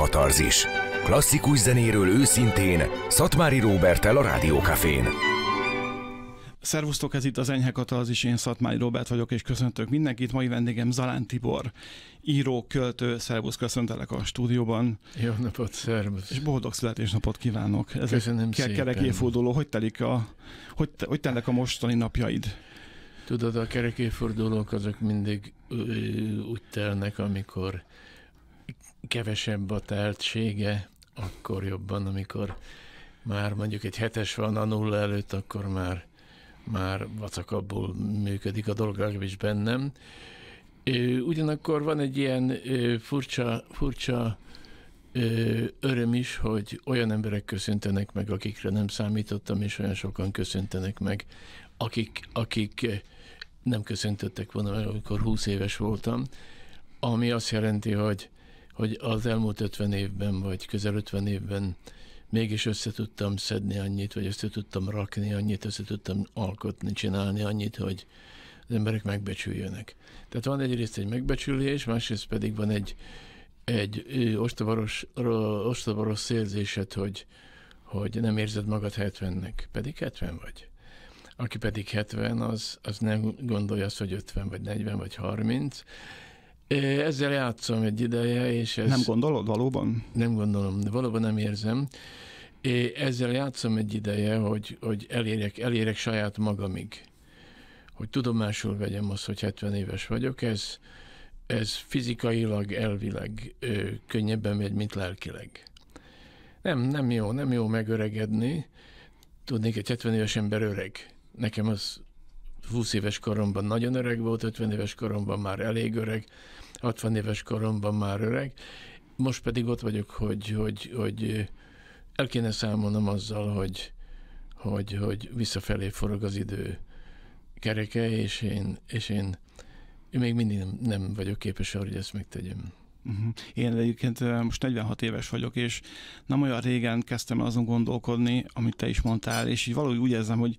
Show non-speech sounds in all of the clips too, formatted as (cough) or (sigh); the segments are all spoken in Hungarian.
Katarzis. Klasszikus zenéről őszintén, Szatmári Róbertel a Rádiókafén. Szervusztok, ez itt az Enyhe Katarzis, én Szatmári Robert vagyok, és köszöntök mindenkit. Mai vendégem Zalán Tibor, író, költő. Szervusz, köszöntelek a stúdióban. Jó napot, szervusz. És boldog születésnapot kívánok. Ez Köszönöm egy kerek évforduló. Hogy telik a, hogy, te, hogy telnek a mostani napjaid? Tudod, a kerekéfordulók azok mindig úgy telnek, amikor kevesebb a teltsége, akkor jobban, amikor már mondjuk egy hetes van a nulla előtt, akkor már, már vacakabbul működik a dolog, is bennem. Ugyanakkor van egy ilyen furcsa, furcsa öröm is, hogy olyan emberek köszöntenek meg, akikre nem számítottam, és olyan sokan köszöntenek meg, akik, akik nem köszöntöttek volna, amikor 20 éves voltam, ami azt jelenti, hogy hogy az elmúlt 50 évben, vagy közel 50 évben mégis össze tudtam szedni annyit, vagy össze tudtam rakni annyit, össze tudtam alkotni, csinálni annyit, hogy az emberek megbecsüljönek. Tehát van egyrészt egy megbecsülés, másrészt pedig van egy, egy ostobaros, ostobaros szélzésed, hogy, hogy nem érzed magad 70-nek, pedig 70 vagy. Aki pedig 70, az, az nem gondolja azt, hogy 50 vagy 40 vagy 30, ezzel játszom egy ideje, és ez... Nem gondolod valóban? Nem gondolom, de valóban nem érzem. Ezzel játszom egy ideje, hogy, hogy elérjek, elérjek saját magamig. Hogy tudomásul vegyem azt, hogy 70 éves vagyok, ez, ez fizikailag, elvileg ö, könnyebben megy, mint lelkileg. Nem, nem jó, nem jó megöregedni. Tudnék, egy 70 éves ember öreg. Nekem az 20 éves koromban nagyon öreg volt, 50 éves koromban már elég öreg, 60 éves koromban már öreg. Most pedig ott vagyok, hogy, hogy, hogy el kéne számolnom azzal, hogy, hogy, hogy visszafelé forog az idő kereke, és én, és én még mindig nem, nem vagyok képes arra, hogy ezt megtegyem. Uh-huh. Én egyébként most 46 éves vagyok, és nem olyan régen kezdtem el azon gondolkodni, amit te is mondtál, és így valahogy úgy érzem, hogy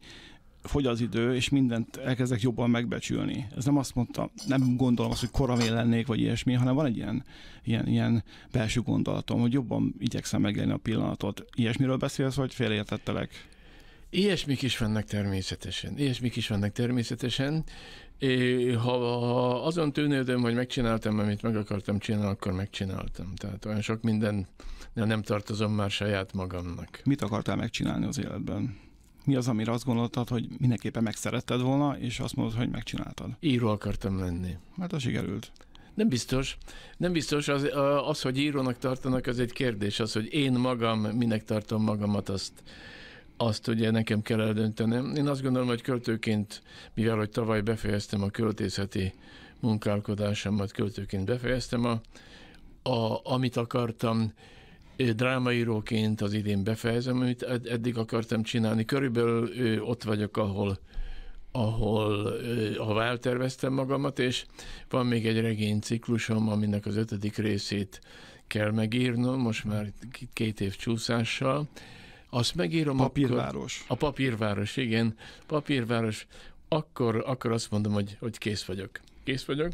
fogy az idő, és mindent elkezdek jobban megbecsülni. Ez nem azt mondta, nem gondolom azt, hogy koravén lennék, vagy ilyesmi, hanem van egy ilyen, ilyen, ilyen belső gondolatom, hogy jobban igyekszem megélni a pillanatot. Ilyesmiről beszélsz, vagy félértettelek? Ilyesmik is vannak természetesen. Ilyesmik is vannak természetesen. É, ha, ha azon tűnődöm, hogy megcsináltam, amit meg akartam csinálni, akkor megcsináltam. Tehát olyan sok minden nem tartozom már saját magamnak. Mit akartál megcsinálni az életben? mi az, amire azt gondoltad, hogy mindenképpen megszeretted volna, és azt mondod, hogy megcsináltad? Író akartam lenni. Hát az sikerült. Nem biztos. Nem biztos, az, az, hogy írónak tartanak, az egy kérdés. Az, hogy én magam minek tartom magamat, azt, azt ugye nekem kell eldöntenem. Én azt gondolom, hogy költőként, mivel hogy tavaly befejeztem a költészeti munkálkodásomat, költőként befejeztem a, a amit akartam, drámaíróként az idén befejezem, amit eddig akartam csinálni. Körülbelül ott vagyok, ahol ahol a elterveztem magamat, és van még egy ciklusom, aminek az ötödik részét kell megírnom, most már két év csúszással. Azt megírom a Papírváros. Akkor, a papírváros, igen. Papírváros. Akkor, akkor azt mondom, hogy, hogy kész vagyok. Kész vagyok.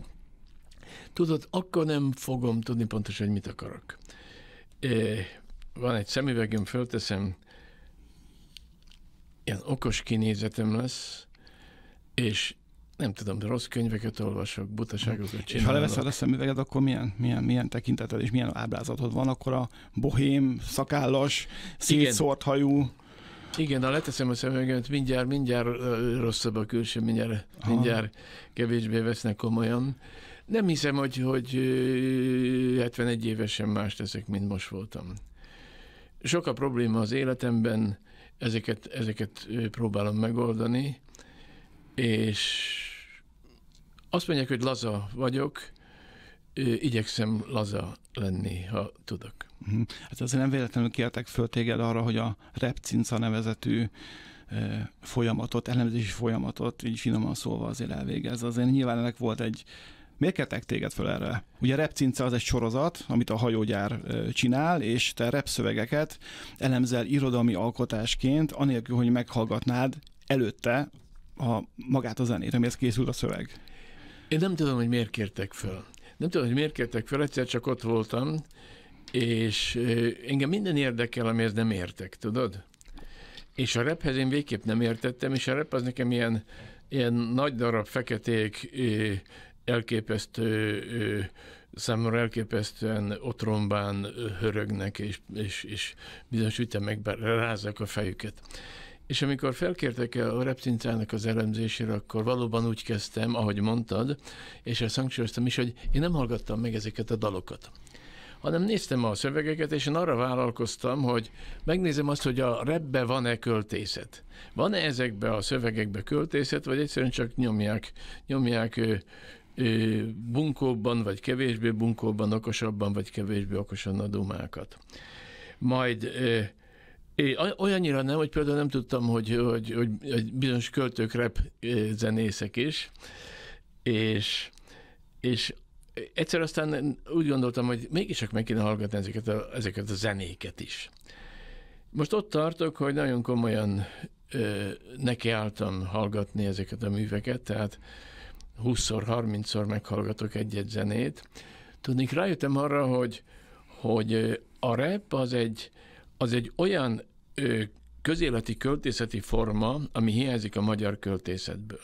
Tudod, akkor nem fogom tudni pontosan, hogy mit akarok van egy szemüvegem, fölteszem, ilyen okos kinézetem lesz, és nem tudom, rossz könyveket olvasok, butaságokat csinálok. És ha leveszed a szemüveged, akkor milyen, milyen, milyen tekinteted és milyen ábrázatod van, akkor a bohém, szakállas, szétszórt hajú... Igen, ha leteszem a szemüveget, mindjárt, mindjárt rosszabb a külső, mindjárt, mindjárt kevésbé vesznek komolyan. Nem hiszem, hogy, hogy 71 évesen más teszek, mint most voltam. Sok a probléma az életemben, ezeket, ezeket próbálom megoldani, és azt mondják, hogy laza vagyok, igyekszem laza lenni, ha tudok. Mhm. Hát azért nem véletlenül kértek föl téged arra, hogy a repcinca nevezetű folyamatot, elemzési folyamatot, így finoman szólva azért elvégez. Azért nyilván ennek volt egy Miért kértek téged föl erre? Ugye repcince az egy sorozat, amit a hajógyár csinál, és te repszövegeket elemzel irodalmi alkotásként, anélkül, hogy meghallgatnád előtte a, magát a zenét, amihez készült a szöveg. Én nem tudom, hogy miért kértek föl. Nem tudom, hogy miért kértek föl, egyszer csak ott voltam, és engem minden érdekel, amihez nem értek, tudod? És a rephez én végképp nem értettem, és a rep az nekem ilyen, ilyen nagy darab feketék elképesztő számomra elképesztően otrombán hörögnek, és, és, és bizonyos ütemekben rázzák a fejüket. És amikor felkértek a reptincának az elemzésére, akkor valóban úgy kezdtem, ahogy mondtad, és ezt hangsúlyoztam is, hogy én nem hallgattam meg ezeket a dalokat hanem néztem a szövegeket, és én arra vállalkoztam, hogy megnézem azt, hogy a rebbe van-e költészet. Van-e ezekbe a szövegekbe költészet, vagy egyszerűen csak nyomják, nyomják bunkóbban vagy kevésbé bunkóban, okosabban vagy kevésbé okosan a dumákat. Majd É, olyannyira nem, hogy például nem tudtam, hogy, hogy, hogy, hogy bizonyos költők rep zenészek is, és, és egyszer aztán úgy gondoltam, hogy mégis meg kéne hallgatni ezeket a, ezeket a zenéket is. Most ott tartok, hogy nagyon komolyan nekiálltam hallgatni ezeket a műveket, tehát 20-szor, 30-szor meghallgatok egy-egy zenét. Tudni, rájöttem arra, hogy, hogy a rep az egy, az egy olyan ö, közéleti költészeti forma, ami hiányzik a magyar költészetből.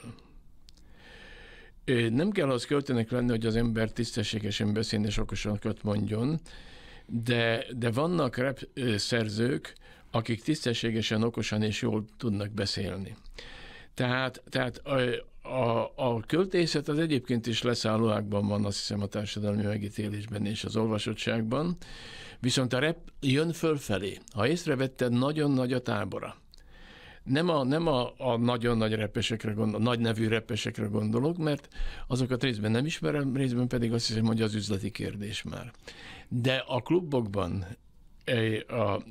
Ö, nem kell az költőnek lenni, hogy az ember tisztességesen beszélni és köt mondjon, de, de vannak rep szerzők, akik tisztességesen, okosan és jól tudnak beszélni. Tehát, tehát a, a költészet az egyébként is leszállóákban van, azt hiszem, a társadalmi megítélésben és az olvasottságban, viszont a rep jön fölfelé. Ha észrevetted, nagyon nagy a tábora. Nem a, nem a, a nagyon nagy repesekre gondolok, nagy nevű repesekre gondolok, mert azokat részben nem ismerem, részben pedig azt hiszem, hogy az üzleti kérdés már. De a klubokban e,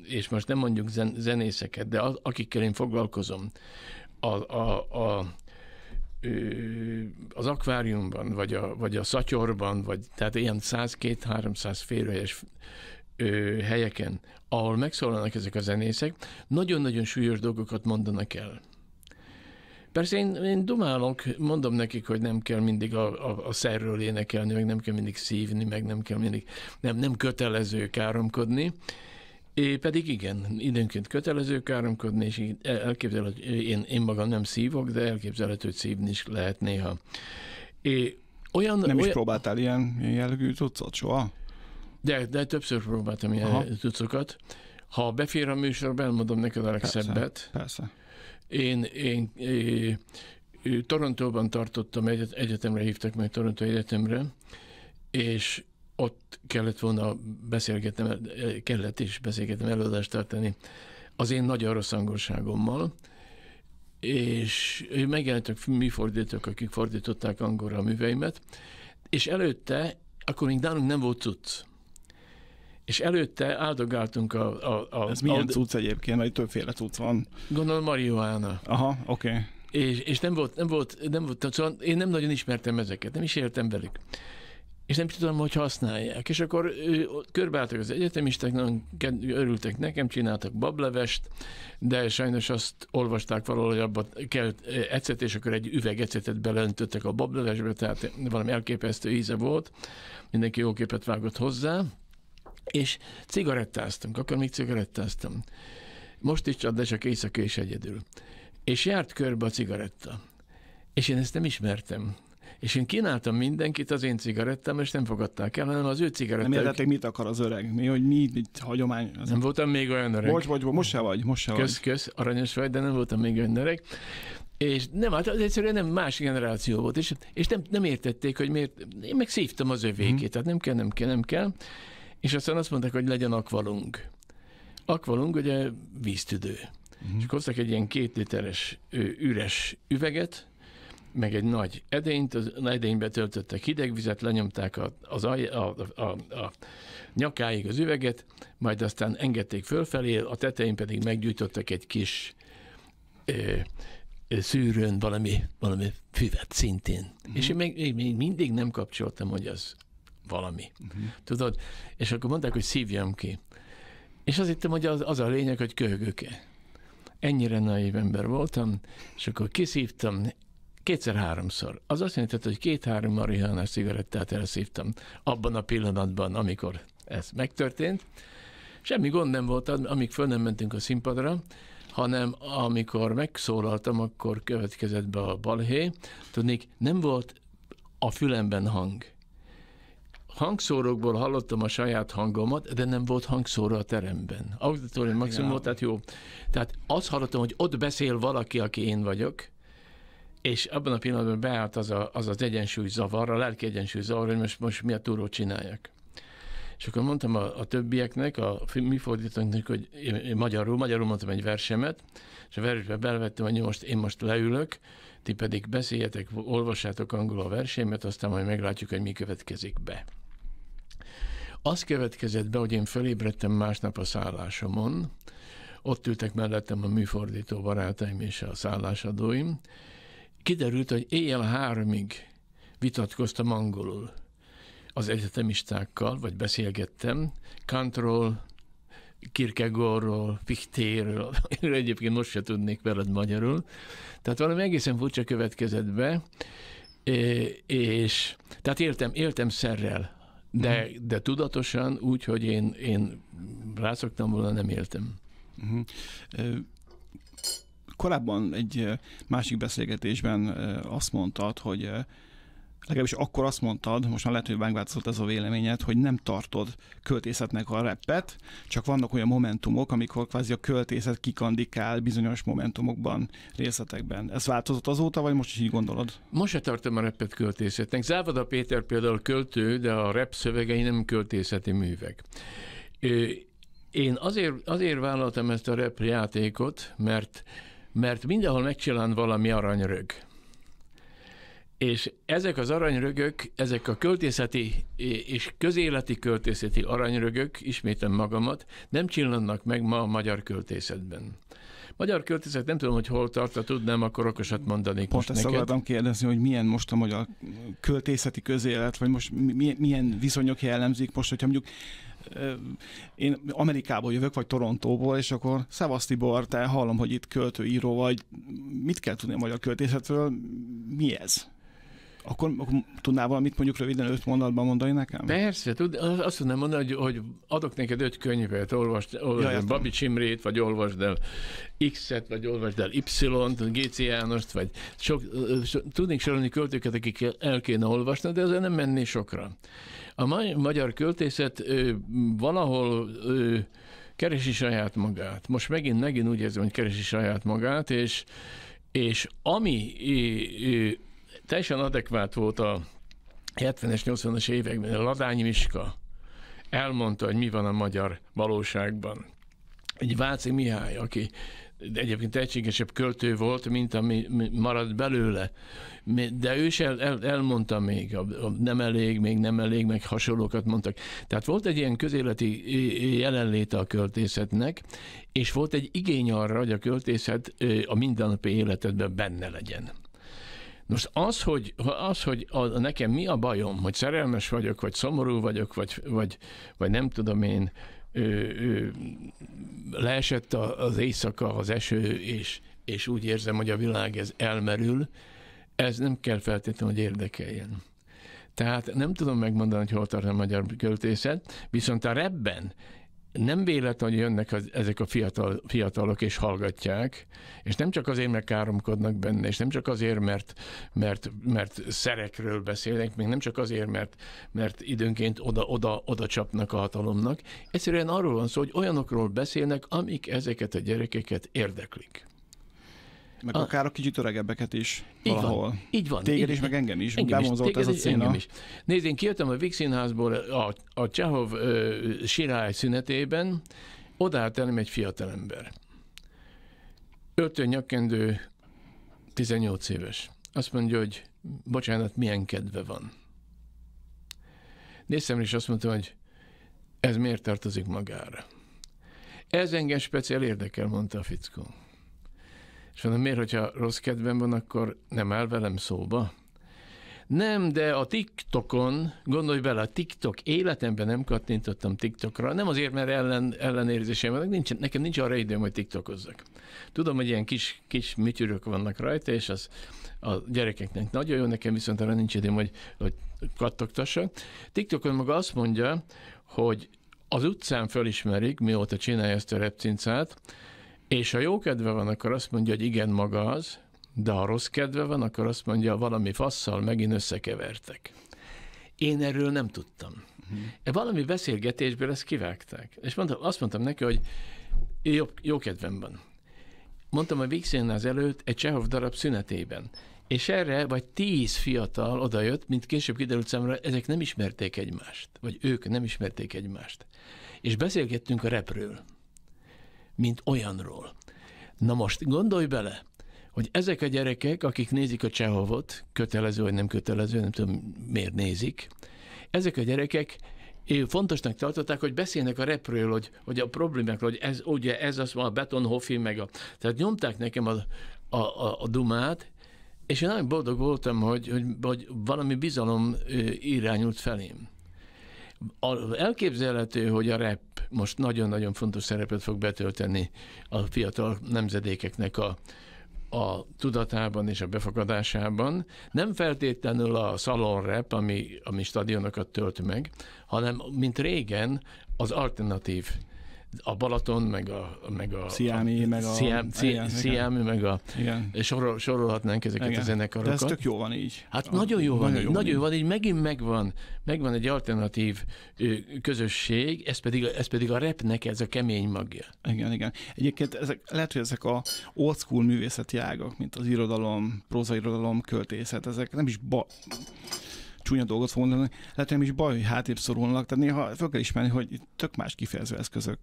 és most nem mondjuk zen, zenészeket, de akikkel én foglalkozom, a, a, a az akváriumban, vagy a, vagy a szatyorban, vagy tehát ilyen 100-200-300 férőhelyes helyeken, ahol megszólalnak ezek a zenészek, nagyon-nagyon súlyos dolgokat mondanak el. Persze én, én dumálok, mondom nekik, hogy nem kell mindig a, a, a szerről énekelni, meg nem kell mindig szívni, meg nem kell mindig, nem, nem kötelező káromkodni, É, pedig igen, időnként kötelező káromkodni, és elképzelhető, én, én magam nem szívok, de elképzelhető, hogy szívni is lehet néha. É, olyan, nem olyan... is próbáltál ilyen jellegű cuccot soha? De, de többször próbáltam ilyen Aha. cuccokat. Ha befér a műsorba, elmondom neked a legszebbet. Persze, persze. Én, én, én, én Torontóban tartottam, egyet, egyetemre hívtak meg Torontó Egyetemre, és ott kellett volna beszélgetnem, kellett is beszélgetnem, előadást tartani az én nagy araszangolságommal, és megjelentek mi fordítók, akik fordították angolra a műveimet, és előtte, akkor még nálunk nem volt cucc. És előtte áldogáltunk a... a, a Ez a, milyen cucc egyébként, vagy többféle cucc van? Gondolom marihuana. Aha, oké. Okay. És, és nem volt, nem volt, nem volt, szóval én nem nagyon ismertem ezeket, nem is értem velük és nem tudom, hogy használják. És akkor körbeálltak az egyetemisták, nagyon örültek nekem, csináltak bablevest, de sajnos azt olvasták valahol, hogy abba kell ecet, és akkor egy üveg ecetet belöntöttek a bablevesbe, tehát valami elképesztő íze volt, mindenki jó képet vágott hozzá, és cigarettáztunk, akkor még cigarettáztam. Most is csak, de csak éjszaka és egyedül. És járt körbe a cigaretta. És én ezt nem ismertem. És én kínáltam mindenkit az én cigarettám, és nem fogadták el, hanem az ő cigarettám. Nem értették, mit akar az öreg, mi, hogy mi itt hagyomány. Az nem voltam még olyan öreg. Most vagy, most se vagy, most se kösz, vagy. Kösz, aranyos vagy, de nem voltam még olyan öreg. És nem, hát az egyszerűen nem más generáció volt, és, és nem, nem értették, hogy miért. Én meg szívtam az övékét, hmm. tehát nem kell, nem kell, nem kell. És aztán azt mondták, hogy legyen akvalung. Akvalung ugye víztüdő. Hmm. És hoztak egy ilyen két literes üres üveget, meg egy nagy edényt, az edénybe töltöttek hideg vizet, lenyomták a, az alj, a, a, a nyakáig az üveget, majd aztán engedték fölfelé, a tetején pedig meggyújtottak egy kis ö, ö, szűrőn valami, valami füvet szintén. mm És én még, még mindig nem kapcsoltam, hogy az valami. mm Tudod? És akkor mondták, hogy szívjam ki. És azt hittem, hogy az, az a lényeg, hogy köhögök-e ennyire naív ember voltam, és akkor kiszívtam, kétszer-háromszor. Az azt jelenti, hogy két-három marihuana cigarettát elszívtam abban a pillanatban, amikor ez megtörtént. Semmi gond nem volt, amíg föl nem mentünk a színpadra, hanem amikor megszólaltam, akkor következett be a balhé. Tudnék, nem volt a fülemben hang. Hangszórókból hallottam a saját hangomat, de nem volt hangszóró a teremben. Auditorium maximum volt, tehát jó. Tehát azt hallottam, hogy ott beszél valaki, aki én vagyok, és abban a pillanatban beállt az, a, az az egyensúly zavar, a lelki egyensúly zavar, hogy most, most mi a túró csinálják. És akkor mondtam a, a többieknek, a mi fordítónknak, hogy én, én magyarul, magyarul mondtam egy versemet, és a versbe belvettem, hogy most, én most leülök, ti pedig beszéljetek, olvassátok angolul a versémet, aztán majd meglátjuk, hogy mi következik be. Az következett be, hogy én fölébredtem másnap a szállásomon, ott ültek mellettem a műfordító barátaim és a szállásadóim, kiderült, hogy éjjel háromig vitatkoztam angolul az egyetemistákkal, vagy beszélgettem, Kantról, Kierkegaardról, Fichtéről, egyébként most se tudnék veled magyarul. Tehát valami egészen furcsa következett be, és tehát éltem, éltem szerrel, de, mhm. de tudatosan úgy, hogy én, én rászoktam volna, nem éltem. Mhm korábban egy másik beszélgetésben azt mondtad, hogy legalábbis akkor azt mondtad, most már lehet, hogy megváltozott ez a véleményed, hogy nem tartod költészetnek a repet, csak vannak olyan momentumok, amikor kvázi a költészet kikandikál bizonyos momentumokban, részletekben. Ez változott azóta, vagy most is így gondolod? Most se tartom a repet költészetnek. Závada Péter például költő, de a rep szövegei nem költészeti művek. Én azért, azért vállaltam ezt a rep játékot, mert mert mindenhol megcsillan valami aranyrög. És ezek az aranyrögök, ezek a költészeti és közéleti költészeti aranyrögök, ismétem magamat, nem csillannak meg ma a magyar költészetben. Magyar költészet, nem tudom, hogy hol tart, ha tudnám, akkor okosat mondanék Pont most ezt neked. akartam kérdezni, hogy milyen most a magyar költészeti közélet, vagy most milyen viszonyok jellemzik most, hogyha mondjuk én Amerikából jövök, vagy Torontóból, és akkor Tibor, te hallom, hogy itt költőíró vagy, mit kell tudni a magyar költészetről, mi ez? Akkor, akkor tudnál valamit mondjuk röviden öt mondatban mondani nekem? Persze, tud, azt tudnám mondani, hogy, hogy adok neked öt könyvet, olvasd, olvasd ja, Babi Csimrét, vagy olvasd el X-et, vagy olvasd el Y-t, G.C. Jánost, vagy sok, so, tudnék sorolni költőket, akik el kéne olvasni, de azért nem menni sokra. A mai magyar költészet ö, valahol ö, keresi saját magát. Most megint, megint úgy érzem, hogy keresi saját magát, és, és ami ö, ö, teljesen adekvát volt a 70-es, 80-as években, a Ladányi Miska elmondta, hogy mi van a magyar valóságban. Egy Váci Mihály, aki de egyébként egységesebb költő volt, mint ami maradt belőle. De ő is el, el, elmondta még, a, a nem elég, még nem elég, meg hasonlókat mondtak. Tehát volt egy ilyen közéleti jelenléte a költészetnek, és volt egy igény arra, hogy a költészet a mindennapi életedben benne legyen. Most az, hogy, az, hogy a, nekem mi a bajom, hogy szerelmes vagyok, vagy szomorú vagyok, vagy, vagy, vagy nem tudom én, leesett az éjszaka, az eső, és, és úgy érzem, hogy a világ ez elmerül, ez nem kell feltétlenül, hogy érdekeljen. Tehát nem tudom megmondani, hogy hol tart a magyar költészet, viszont a rebben nem véletlen, hogy jönnek az, ezek a fiatal, fiatalok és hallgatják, és nem csak azért, mert káromkodnak benne, és nem csak azért, mert, mert, mert szerekről beszélnek, még nem csak azért, mert, mert időnként oda-oda oda csapnak a hatalomnak. Egyszerűen arról van szó, hogy olyanokról beszélnek, amik ezeket a gyerekeket érdeklik. Meg a... akár a kicsit öregebbeket is így valahol. Van, így van. Téged így, is, meg engem is. Engem is téged ez a cína. Engem is. Nézd, én kijöttem a Vix Színházból a, a Csehov ö, sirály szünetében, odállt elem egy fiatalember. Öltön nyakkendő, 18 éves. Azt mondja, hogy bocsánat, milyen kedve van. Néztem, és azt mondta, hogy ez miért tartozik magára. Ez engem speciál érdekel, mondta a fickó. És mondom, miért, hogyha rossz kedvem van, akkor nem áll velem szóba? Nem, de a TikTokon, gondolj bele, a TikTok, életemben nem kattintottam TikTokra, nem azért, mert ellen, ellenérzésem van, nincs, nekem nincs arra időm, hogy TikTokozzak. Tudom, hogy ilyen kis, kis mitűrök vannak rajta, és az a gyerekeknek nagyon jó, nekem viszont arra nincs időm, hogy, hogy kattogtassak. TikTokon maga azt mondja, hogy az utcán fölismerik, mióta csinálja ezt a repcincát, és ha jó kedve van, akkor azt mondja, hogy igen, maga az, de ha rossz kedve van, akkor azt mondja, valami fasszal megint összekevertek. Én erről nem tudtam. Uh-huh. Valami beszélgetésből ezt kivágták. És mondtam, azt mondtam neki, hogy jó, jó kedvem van. Mondtam a Vixén az előtt egy Csehov darab szünetében. És erre vagy tíz fiatal odajött, mint később kiderült számra, ezek nem ismerték egymást, vagy ők nem ismerték egymást. És beszélgettünk a repről mint olyanról. Na most gondolj bele, hogy ezek a gyerekek, akik nézik a Csehovot, kötelező vagy nem kötelező, nem tudom miért nézik, ezek a gyerekek fontosnak tartották, hogy beszélnek a repről, hogy, hogy a problémákról, hogy ez, ugye ez az a Betonhofi, meg a... Tehát nyomták nekem a, a, a, a dumát, és én nagyon boldog voltam, hogy, hogy, hogy valami bizalom irányult felém elképzelhető, hogy a rep most nagyon-nagyon fontos szerepet fog betölteni a fiatal nemzedékeknek a, a tudatában és a befogadásában. Nem feltétlenül a rep, ami, ami stadionokat tölt meg, hanem mint régen az alternatív a Balaton, meg a... Meg a Sziámi, meg a... Sziám, Sziámi, Sziámi, meg a... Igen. Sorol, sorolhatnánk ezeket igen. a zenekarokat. De ez tök jó van így. Hát a, nagyon jó van nagyon jó nagyon jó van így. Megint megvan, megvan egy alternatív ö, közösség, ez pedig, ez pedig a repnek ez a kemény magja. Igen, igen. Egyébként ezek, lehet, hogy ezek a old school művészeti ágak, mint az irodalom, prózairodalom, költészet, ezek nem is ba csúnya dolgot fog mondani, lehet, nem is baj, hogy hátrébb szorulnak, tehát néha fel kell ismerni, hogy tök más kifejező eszközök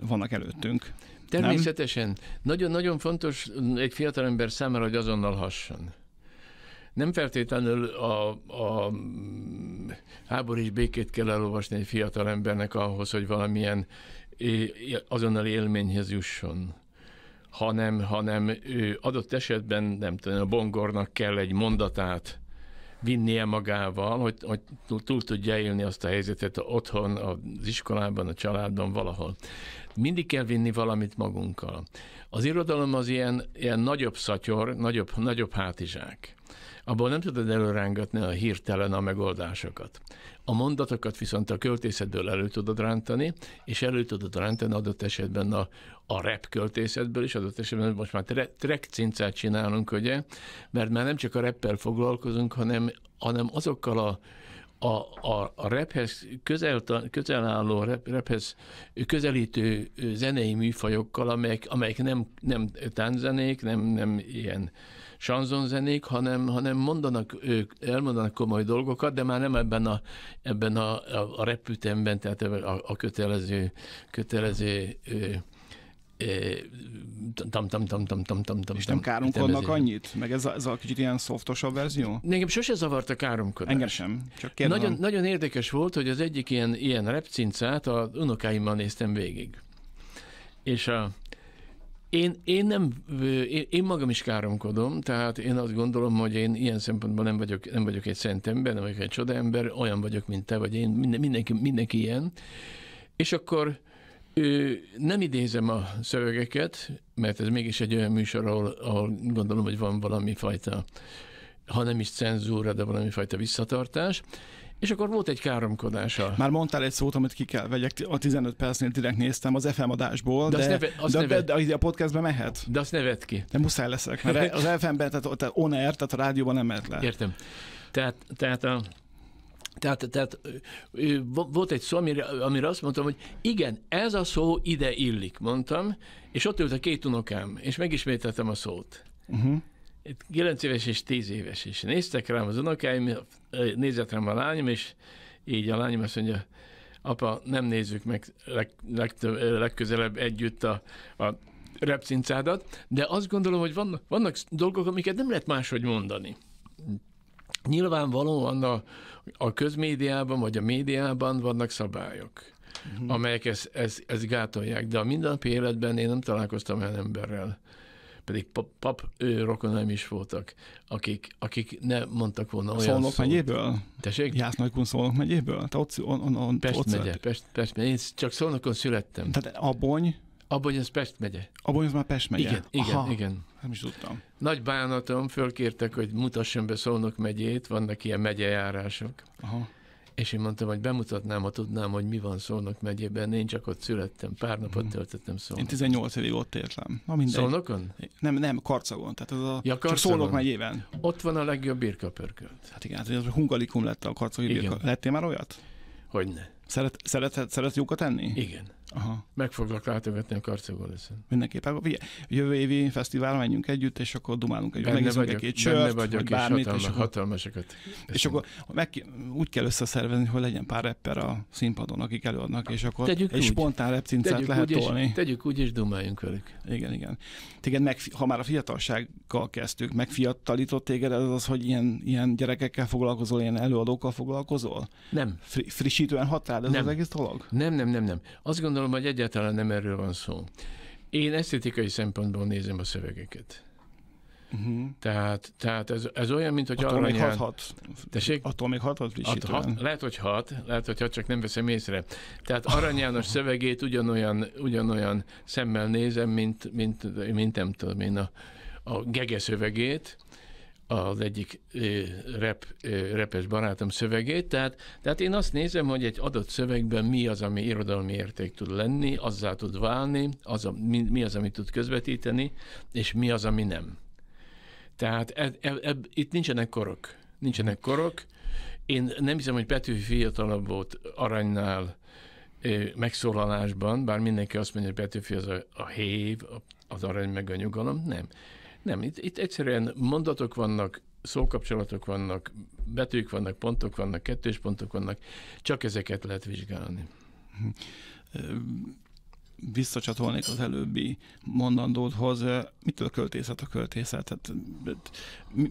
vannak előttünk. Természetesen. Nagyon-nagyon fontos egy fiatal ember számára, hogy azonnal hasson nem feltétlenül a, a háború és békét kell elolvasni egy fiatal embernek ahhoz, hogy valamilyen azonnal élményhez jusson hanem, hanem adott esetben, nem tudom, a Bongornak kell egy mondatát vinnie magával, hogy, hogy túl tudja élni azt a helyzetet otthon, az iskolában, a családban, valahol. Mindig kell vinni valamit magunkkal. Az irodalom az ilyen, ilyen nagyobb szatyor, nagyobb, nagyobb hátizsák abból nem tudod előrángatni a hirtelen a megoldásokat. A mondatokat viszont a költészetből elő tudod rántani, és elő tudod rántani adott esetben a, a rep költészetből is, adott esetben most már track cincát csinálunk, ugye, mert már nem csak a rappel foglalkozunk, hanem, hanem azokkal a a, a, a rephez közel, közel álló, rep, rephez közelítő zenei műfajokkal, amelyek, amelyek nem, nem tánzenék, nem, nem ilyen zenék, hanem, hanem mondanak, ők elmondanak komoly dolgokat, de már nem ebben a, ebben a, a, a repütemben, tehát a, a kötelező, kötelező tam, tam, tam, tam, tam, tam, tam. És nem káromkodnak annyit? Meg ez a, ez a kicsit ilyen szoftosabb verzió? Engem sose zavart a káromkodás. Engem sem, csak Nagyon, nagyon érdekes volt, hogy az egyik ilyen, ilyen repcincát a unokáimmal néztem végig. És a, én, én, nem, én, én magam is káromkodom, tehát én azt gondolom, hogy én ilyen szempontból nem vagyok, nem vagyok egy szent ember, nem vagyok egy csoda ember, olyan vagyok, mint te vagy én, mindenki, mindenki ilyen. És akkor Ö, nem idézem a szövegeket, mert ez mégis egy olyan műsor, ahol, ahol gondolom, hogy van valami fajta, ha nem is cenzúra, de valami fajta visszatartás. És akkor volt egy káromkodása. Már mondtál egy szót, amit ki kell vegyek. A 15 percnél direkt néztem az FM adásból, de, de, neve, az de, neve, de, de a podcastben mehet. De azt nevet ki. De muszáj leszek, mert (laughs) az FM-ben, tehát on air, tehát a rádióban nem mehet le. Értem. Tehát, tehát a, tehát, tehát volt egy szó, amire, amire azt mondtam, hogy igen, ez a szó ide illik, mondtam, és ott ült a két unokám, és megismételtem a szót. Uh-huh. 9 éves és 10 éves, és néztek rám az unokáim, nézett rám a lányom, és így a lányom azt mondja, apa, nem nézzük meg leg, leg, legközelebb együtt a, a repcincádat, de azt gondolom, hogy vannak, vannak dolgok, amiket nem lehet máshogy mondani. Nyilvánvalóan a, a közmédiában vagy a médiában vannak szabályok, uh-huh. amelyek ezt, ezt, ezt gátolják, de a mindennapi életben én nem találkoztam olyan emberrel, pedig pap, pap ő, rokonaim is voltak, akik, akik nem mondtak volna olyan Szolnok szót. megyéből? Tessék? Nagykun Szolnok megyéből? Te ott, on, on, on, Pest ott megye, Pest, Pest megye. Én csak szólnokon születtem. Tehát Abony? Abony az Pest megye. Abony az már Pest megye? Igen, igen, Aha, igen. Nem is tudtam. Nagy bánatom, fölkértek, hogy mutassam be Szolnok megyét, vannak ilyen megyejárások. Aha. És én mondtam, hogy bemutatnám, ha tudnám, hogy mi van Szolnok megyében. Én csak ott születtem, pár napot uh-huh. töltöttem Szolnokon. Én 18 évig ott éltem. Na, Szolnokon? Nem, nem, Karcagon. Tehát az a, ja, csak Szolnok megyében. Ott van a legjobb birkapörkölt. Hát igen, az hát az hungalikum lett a karcagi birka. Lettél már olyat? Hogyne. Szeret, szeret, szeret jókat enni? Igen. Aha. Meg foglak látogatni a Karcegoleszön. Mindenképpen. Hát, jövő évi fesztivál menjünk együtt, és akkor dumálunk együtt. Benne vagyok, egy sört, benne vagyok vagy bármit, és, hatalmas, és akkor, hatalmasokat. És akkor meg, úgy kell összeszervezni, hogy legyen pár rapper a színpadon, akik előadnak, és akkor tegyük egy úgy. spontán repcincát lehet úgy, tolni. És, tegyük úgy, és dumáljunk velük. Igen, igen. Téged meg, ha már a fiatalsággal kezdtük, megfiatalított téged ez az, hogy ilyen, ilyen gyerekekkel foglalkozol, ilyen előadókkal foglalkozol? Nem. Fri, frissítően hatád ez nem. az egész dolog? Nem, nem, nem, nem. Azt gondolom, gondolom, hogy egyáltalán nem erről van szó. Én esztétikai szempontból nézem a szövegeket. Uh-huh. Tehát, tehát ez, ez olyan, mint hogy Attól aranyán... még hat-hat. Attól még hat-hat hat, hat, Lehet, hogy hat, lehet, hogy hat, csak nem veszem észre. Tehát Arany János szövegét ugyanolyan, ugyanolyan szemmel nézem, mint, mint, mint nem tudom én, a, a gege szövegét, az egyik rep, repes barátom szövegét, tehát, tehát én azt nézem, hogy egy adott szövegben mi az, ami irodalmi érték tud lenni, azzá tud válni, az a, mi, mi az, ami tud közvetíteni, és mi az, ami nem. Tehát e, e, e, itt nincsenek korok. Nincsenek korok. Én nem hiszem, hogy Petőfi fiatalabb volt Aranynál megszólalásban, bár mindenki azt mondja, hogy Petőfi az a, a hév, az arany meg a nyugalom. Nem. Nem, itt, itt egyszerűen mondatok vannak, szókapcsolatok vannak, betűk vannak, pontok vannak, kettős pontok vannak, csak ezeket lehet vizsgálni. Visszacsatolnék az előbbi mondandódhoz. Mitől költészet a költészet? Tehát, hát,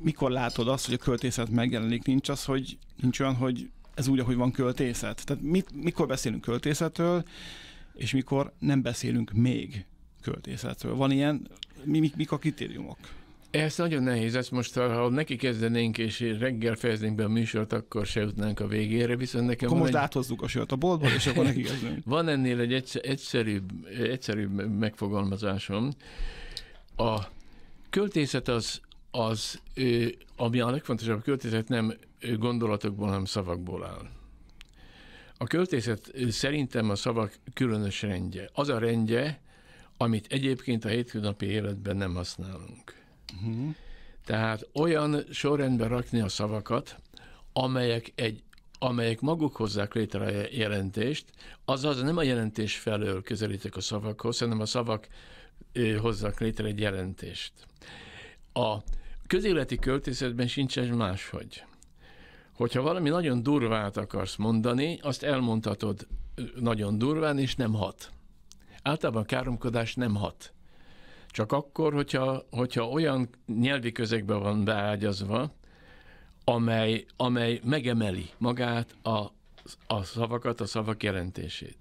mikor látod azt, hogy a költészet megjelenik? Nincs az, hogy nincs olyan, hogy ez úgy, ahogy van költészet. Tehát mit, mikor beszélünk költészetről, és mikor nem beszélünk még költészetről? Van ilyen, mi, mi, mik a kritériumok? Ez nagyon nehéz, ezt most, ha neki kezdenénk és reggel fejeznénk be a műsort, akkor se jutnánk a végére, viszont nekem... Akkor most egy... áthozzuk a sört a boltba, és akkor neki kezdenénk. (laughs) Van ennél egy egyszerűbb, egyszerűbb megfogalmazásom. A költészet az, az ami a legfontosabb, a költészet nem gondolatokból, hanem szavakból áll. A költészet szerintem a szavak különös rendje. Az a rendje, amit egyébként a hétköznapi életben nem használunk. Uh-huh. Tehát olyan sorrendben rakni a szavakat, amelyek egy amelyek maguk hozzák létre a jelentést, azaz nem a jelentés felől közelítek a szavakhoz, hanem a szavak hozzak létre egy jelentést. A közéleti költészetben sincs ez máshogy. Hogyha valami nagyon durvát akarsz mondani, azt elmondhatod nagyon durván, és nem hat általában káromkodás nem hat. Csak akkor, hogyha, hogyha olyan nyelvi közegben van beágyazva, amely, amely megemeli magát a, a szavakat, a szavak jelentését.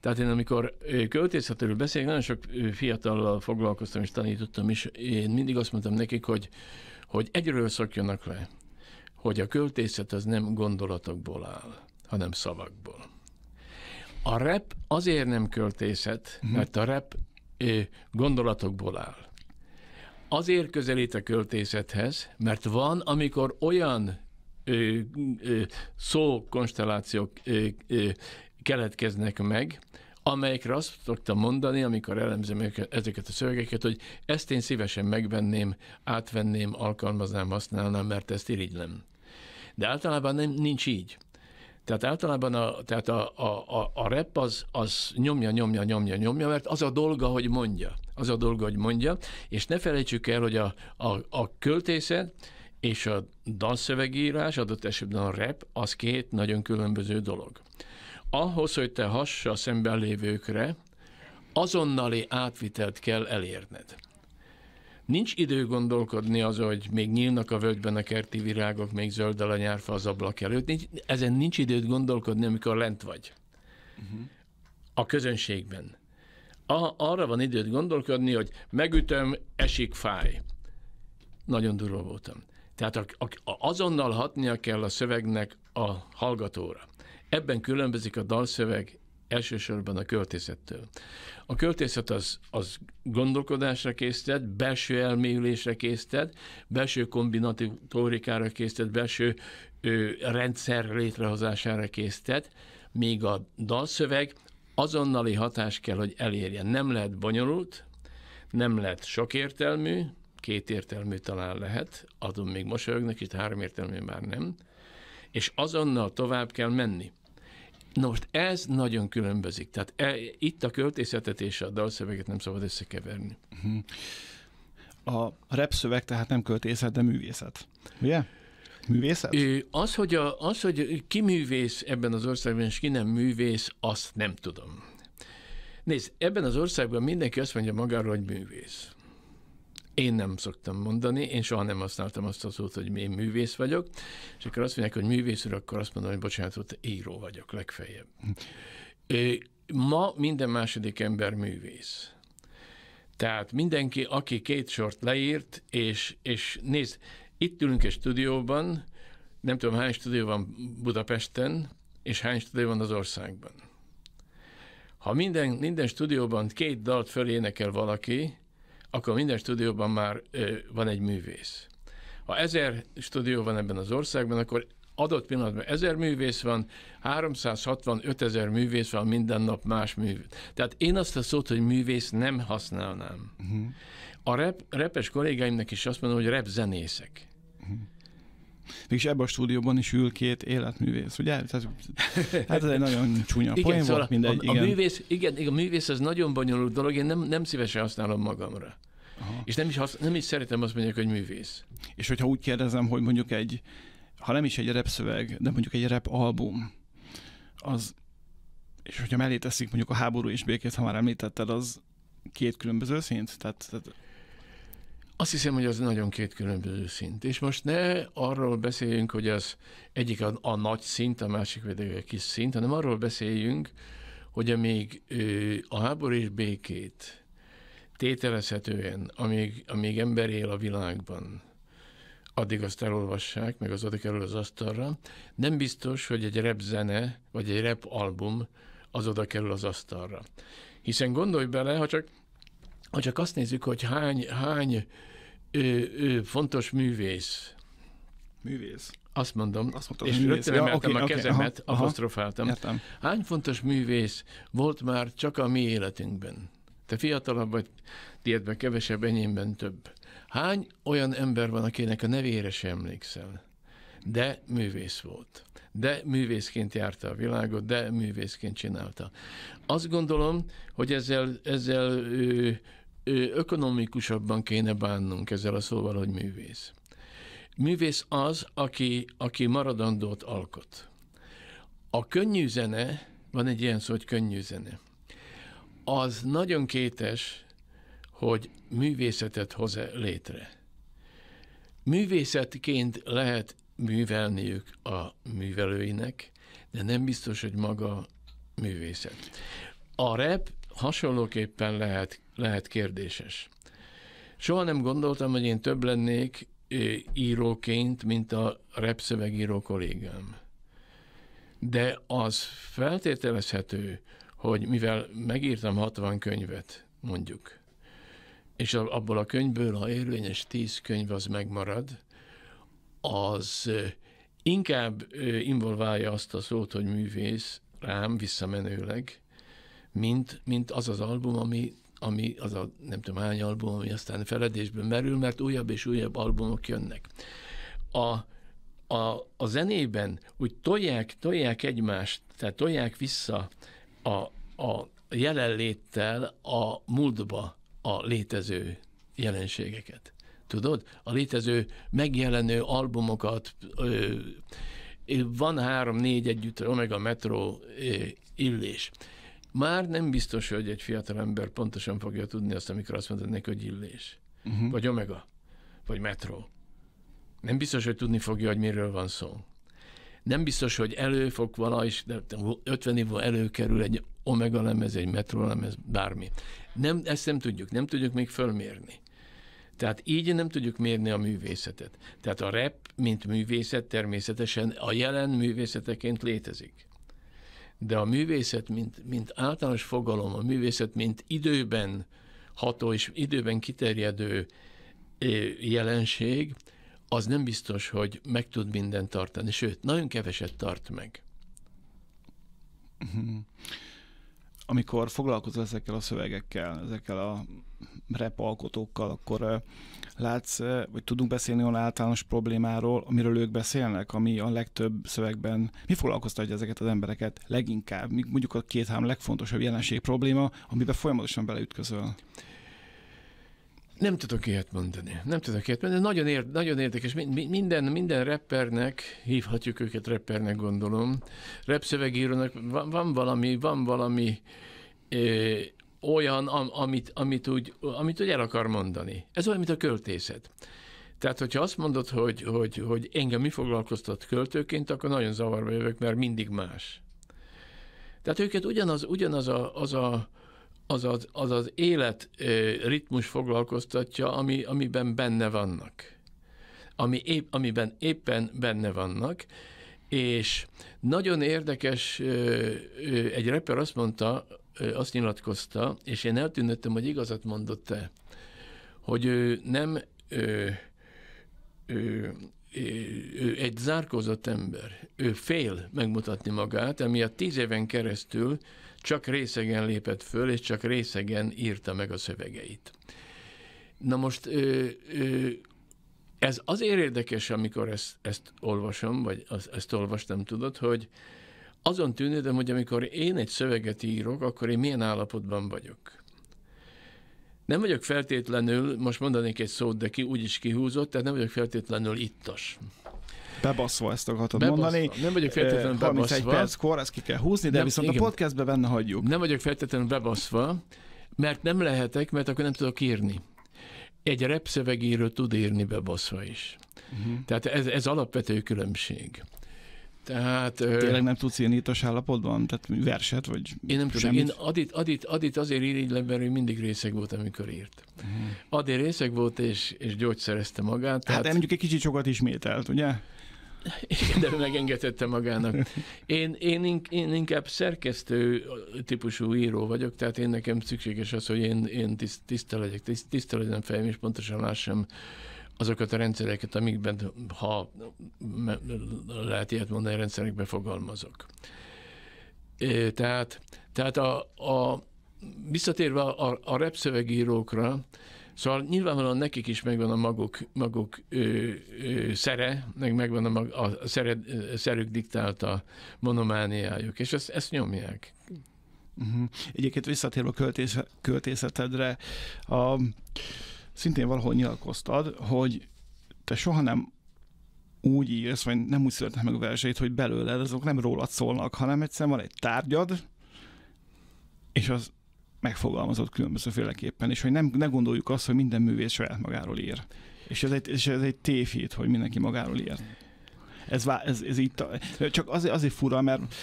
Tehát én amikor költészetről beszélek, nagyon sok fiatallal foglalkoztam és tanítottam is, én mindig azt mondtam nekik, hogy, hogy egyről szokjanak le, hogy a költészet az nem gondolatokból áll, hanem szavakból. A rep azért nem költészet, mhm. mert a rep gondolatokból áll. Azért közelít a költészethez, mert van, amikor olyan ö, ö, szókonstellációk ö, ö, keletkeznek meg, amelyekre azt szoktam mondani, amikor elemzem ezeket a szövegeket, hogy ezt én szívesen megvenném, átvenném, alkalmaznám, használnám, mert ezt irigylem. De általában nem, nincs így. Tehát általában a, tehát a, a, a, a rep az, az nyomja, nyomja, nyomja, nyomja, mert az a dolga, hogy mondja. Az a dolga, hogy mondja, és ne felejtsük el, hogy a, a, a költészet és a dalszövegírás, adott esetben a rep, az két nagyon különböző dolog. Ahhoz, hogy te hassa a szemben lévőkre, azonnali átvitelt kell elérned. Nincs idő gondolkodni az, hogy még nyílnak a völgyben a kerti virágok, még zöld a nyárfa az ablak előtt. Nincs, ezen nincs időt gondolkodni, amikor lent vagy. Uh-huh. A közönségben. A, arra van időt gondolkodni, hogy megütöm, esik, fáj. Nagyon durva voltam. Tehát a, a, azonnal hatnia kell a szövegnek a hallgatóra. Ebben különbözik a dalszöveg elsősorban a költészettől. A költészet az, az gondolkodásra késztet, belső elmélyülésre késztet, belső kombinatórikára késztet, belső ö, rendszer létrehozására késztet, míg a dalszöveg azonnali hatás kell, hogy elérjen. Nem lehet bonyolult, nem lehet sokértelmű, kétértelmű talán lehet, azon még mosolyognak, itt háromértelmű már nem, és azonnal tovább kell menni. Na most ez nagyon különbözik. Tehát e, itt a költészetet és a dalszöveget nem szabad összekeverni. Mhm. A repszöveg tehát nem költészet, de művészet. Ugye? Művészet? Az hogy, a, az, hogy ki művész ebben az országban, és ki nem művész, azt nem tudom. Nézd, ebben az országban mindenki azt mondja magáról, hogy művész. Én nem szoktam mondani, én soha nem használtam azt a szót, hogy én művész vagyok, és akkor azt mondják, hogy művész úr, akkor azt mondom, hogy bocsánat, hogy író vagyok legfeljebb. Ma minden második ember művész. Tehát mindenki, aki két sort leírt, és, és nézd, itt ülünk egy stúdióban, nem tudom hány stúdió van Budapesten, és hány stúdió van az országban. Ha minden, minden stúdióban két dalt fölénekel valaki, akkor minden stúdióban már van egy művész. Ha ezer stúdió van ebben az országban, akkor adott pillanatban ezer művész van, 365 ezer művész van minden nap más művész. Tehát én azt a szót, hogy művész nem használnám. Uh-huh. A rep, repes kollégáimnak is azt mondom, hogy repzenészek. Uh-huh. Mhm. Mégis ebben a stúdióban is ül két életművész, ugye? Tehát, (laughs) hát ez egy nagyon csúnya igen, poén szóval volt, mindegy. A, a igen. művész, igen, igen, a művész az nagyon bonyolult dolog, én nem, nem szívesen használom magamra. Aha. És nem is, hasz, nem is szeretem azt mondják, hogy művész. És hogyha úgy kérdezem, hogy mondjuk egy, ha nem is egy rap szöveg, de mondjuk egy rap album, az, és hogyha mellé teszik mondjuk a háború és békét, ha már említetted, az két különböző szint? Tehát, tehát azt hiszem, hogy az nagyon két különböző szint. És most ne arról beszéljünk, hogy az egyik a, a nagy szint, a másik pedig a kis szint, hanem arról beszéljünk, hogy amíg ö, a háború és békét tételezhetően, amíg, amíg ember él a világban, addig azt elolvassák, meg az addig kerül az asztalra. Nem biztos, hogy egy rap zene, vagy egy rap album az oda kerül az asztalra. Hiszen gondolj bele, ha csak ha csak azt nézzük, hogy hány, hány ö, ö, fontos művész. Művész. Azt mondom, azt mondtam, és művész. rögtön emeltem ja, okay, a kezemet, aha, apostrofáltam. Aha, Hány fontos művész volt már csak a mi életünkben? Te fiatalabb vagy, tiédben kevesebb, enyémben több. Hány olyan ember van, akinek a nevére sem emlékszel, de művész volt? de művészként járta a világot, de művészként csinálta. Azt gondolom, hogy ezzel, ezzel ö, ö, ökonomikusabban kéne bánnunk ezzel a szóval, hogy művész. Művész az, aki, aki maradandót alkot. A könnyű zene, van egy ilyen szó, hogy könnyű zene, az nagyon kétes, hogy művészetet hoz -e létre. Művészetként lehet művelniük a művelőinek, de nem biztos, hogy maga művészet. A rep hasonlóképpen lehet, lehet kérdéses. Soha nem gondoltam, hogy én több lennék íróként, mint a rep szövegíró kollégám. De az feltételezhető, hogy mivel megírtam 60 könyvet, mondjuk, és abból a könyvből, ha érvényes 10 könyv az megmarad, az inkább involválja azt a szót, hogy művész rám visszamenőleg, mint, mint az az album, ami, ami az a nem tudom hány album, ami aztán feledésben merül, mert újabb és újabb albumok jönnek. A, a, a zenében úgy tolják, tolják egymást, tehát tolják vissza a, a jelenléttel a múltba a létező jelenségeket tudod, a létező megjelenő albumokat, ö, van három-négy együtt, Omega Metro illés. Már nem biztos, hogy egy fiatal ember pontosan fogja tudni azt, amikor azt mondod neki, hogy illés. Uh-huh. Vagy Omega, vagy Metro. Nem biztos, hogy tudni fogja, hogy miről van szó. Nem biztos, hogy elő fog vala, és 50 év előkerül egy Omega lemez, egy Metro lemez, bármi. Nem, ezt nem tudjuk, nem tudjuk még fölmérni. Tehát így nem tudjuk mérni a művészetet. Tehát a rep, mint művészet természetesen a jelen művészeteként létezik. De a művészet, mint, mint általános fogalom, a művészet, mint időben ható és időben kiterjedő jelenség, az nem biztos, hogy meg tud mindent tartani, sőt, nagyon keveset tart meg. Mhm amikor foglalkozol ezekkel a szövegekkel, ezekkel a rep alkotókkal, akkor látsz, vagy tudunk beszélni olyan általános problémáról, amiről ők beszélnek, ami a legtöbb szövegben, mi foglalkoztatja ezeket az embereket leginkább, mondjuk a két-három legfontosabb jelenség probléma, amiben folyamatosan beleütközöl. Nem tudok ilyet mondani. Nem tudok ilyet mondani. Nagyon, ér, nagyon érdekes. Minden, minden rappernek, hívhatjuk őket rappernek, gondolom, repszövegírónak van, van valami, van valami ö, olyan, am, amit, amit, úgy, amit úgy el akar mondani. Ez olyan, mint a költészet. Tehát, hogyha azt mondod, hogy, hogy, hogy engem mi foglalkoztat költőként, akkor nagyon zavarba jövök, mert mindig más. Tehát őket ugyanaz, ugyanaz a, az a az az, az, az élet ritmus foglalkoztatja, ami, amiben benne vannak. Ami épp, amiben éppen benne vannak, és nagyon érdekes, egy rapper azt mondta, azt nyilatkozta, és én eltűnöttem, hogy igazat mondott-e, hogy ő nem ő, ő, ő egy zárkózott ember, ő fél megmutatni magát, a tíz éven keresztül csak részegen lépett föl, és csak részegen írta meg a szövegeit. Na most ö, ö, ez azért érdekes, amikor ezt, ezt olvasom, vagy az, ezt olvastam, tudod, hogy azon tűnődöm, hogy amikor én egy szöveget írok, akkor én milyen állapotban vagyok. Nem vagyok feltétlenül, most mondanék egy szót, de ki is kihúzott, tehát nem vagyok feltétlenül ittas bebaszva, ezt akartad bebaszva. mondani. Nem vagyok feltétlenül bebaszva. 31 perckor, ezt ki kell húzni, de nem, viszont igen. a podcastbe benne hagyjuk. Nem vagyok feltétlenül bebaszva, mert nem lehetek, mert akkor nem tudok írni. Egy repszövegéről tud írni bebaszva is. Uh-huh. Tehát ez, ez alapvető különbség. Tehát, Tényleg nem tudsz írni írtas állapotban? Tehát verset, vagy Én nem tudom. Én Adit, Adit, Adit azért le, mert ő mindig részeg volt, amikor írt. Uh-huh. Mhm. Adi részeg volt, és, és gyógyszerezte magát. Hát mondjuk egy kicsit sokat ismételt, ugye? Igen, de megengedhette magának. Én, én, én inkább szerkesztő típusú író vagyok, tehát én nekem szükséges az, hogy én, én tiszta legyek, tiszta legyen fejem, és pontosan lássam azokat a rendszereket, amikben, ha lehet ilyet mondani, rendszerekbe fogalmazok. Tehát, tehát a, a visszatérve a, a repszövegírókra, Szóval nyilvánvalóan nekik is megvan a maguk, maguk ö, ö, szere, meg megvan a, mag, a szere, szerük diktálta monomániájuk, és ezt, ezt nyomják. Uh-huh. Egyébként visszatérve a költés, költészetedre, a, szintén valahol nyilatkoztad, hogy te soha nem úgy írsz, vagy nem úgy születnek meg a verseit, hogy belőled azok nem rólad szólnak, hanem egyszerűen van egy tárgyad, és az megfogalmazott különbözőféleképpen, és hogy nem, ne gondoljuk azt, hogy minden művész saját magáról ír. És ez egy, és ez egy tévhit, hogy mindenki magáról ír. Ez, ez, ez így, csak azért, azért fura, mert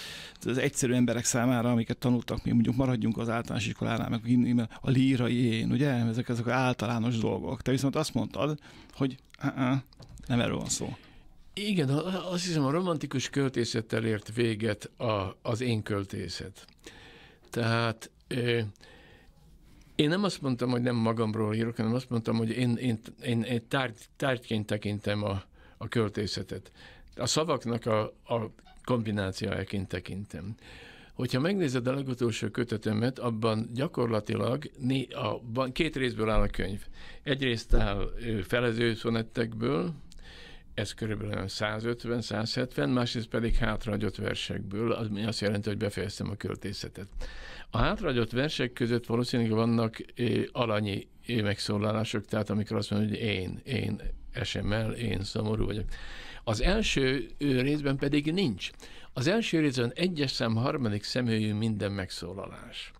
az egyszerű emberek számára, amiket tanultak, mi mondjuk maradjunk az általános iskolánál, meg a lírai én, ugye, ezek azok általános dolgok. Te viszont azt mondtad, hogy uh-uh, nem erről van szó. Igen, azt hiszem a romantikus költészettel ért véget a, az én költészet. Tehát én nem azt mondtam, hogy nem magamról írok, hanem azt mondtam, hogy én, én, én, én tárgy, tárgyként tekintem a, a költészetet. A szavaknak a, a kombinációjaként tekintem. Hogyha megnézed a legutolsó kötetemet, abban gyakorlatilag né, a, két részből áll a könyv. Egyrészt áll felező szonettekből, ez körülbelül 150-170, másrészt pedig hátrahagyott versekből, az mi azt jelenti, hogy befejeztem a költészetet. A hátrahagyott versek között valószínűleg vannak alanyi megszólalások, tehát amikor azt mondom, hogy én, én esem el, én szomorú vagyok. Az első részben pedig nincs. Az első részben egyes szám harmadik személyű minden megszólalás.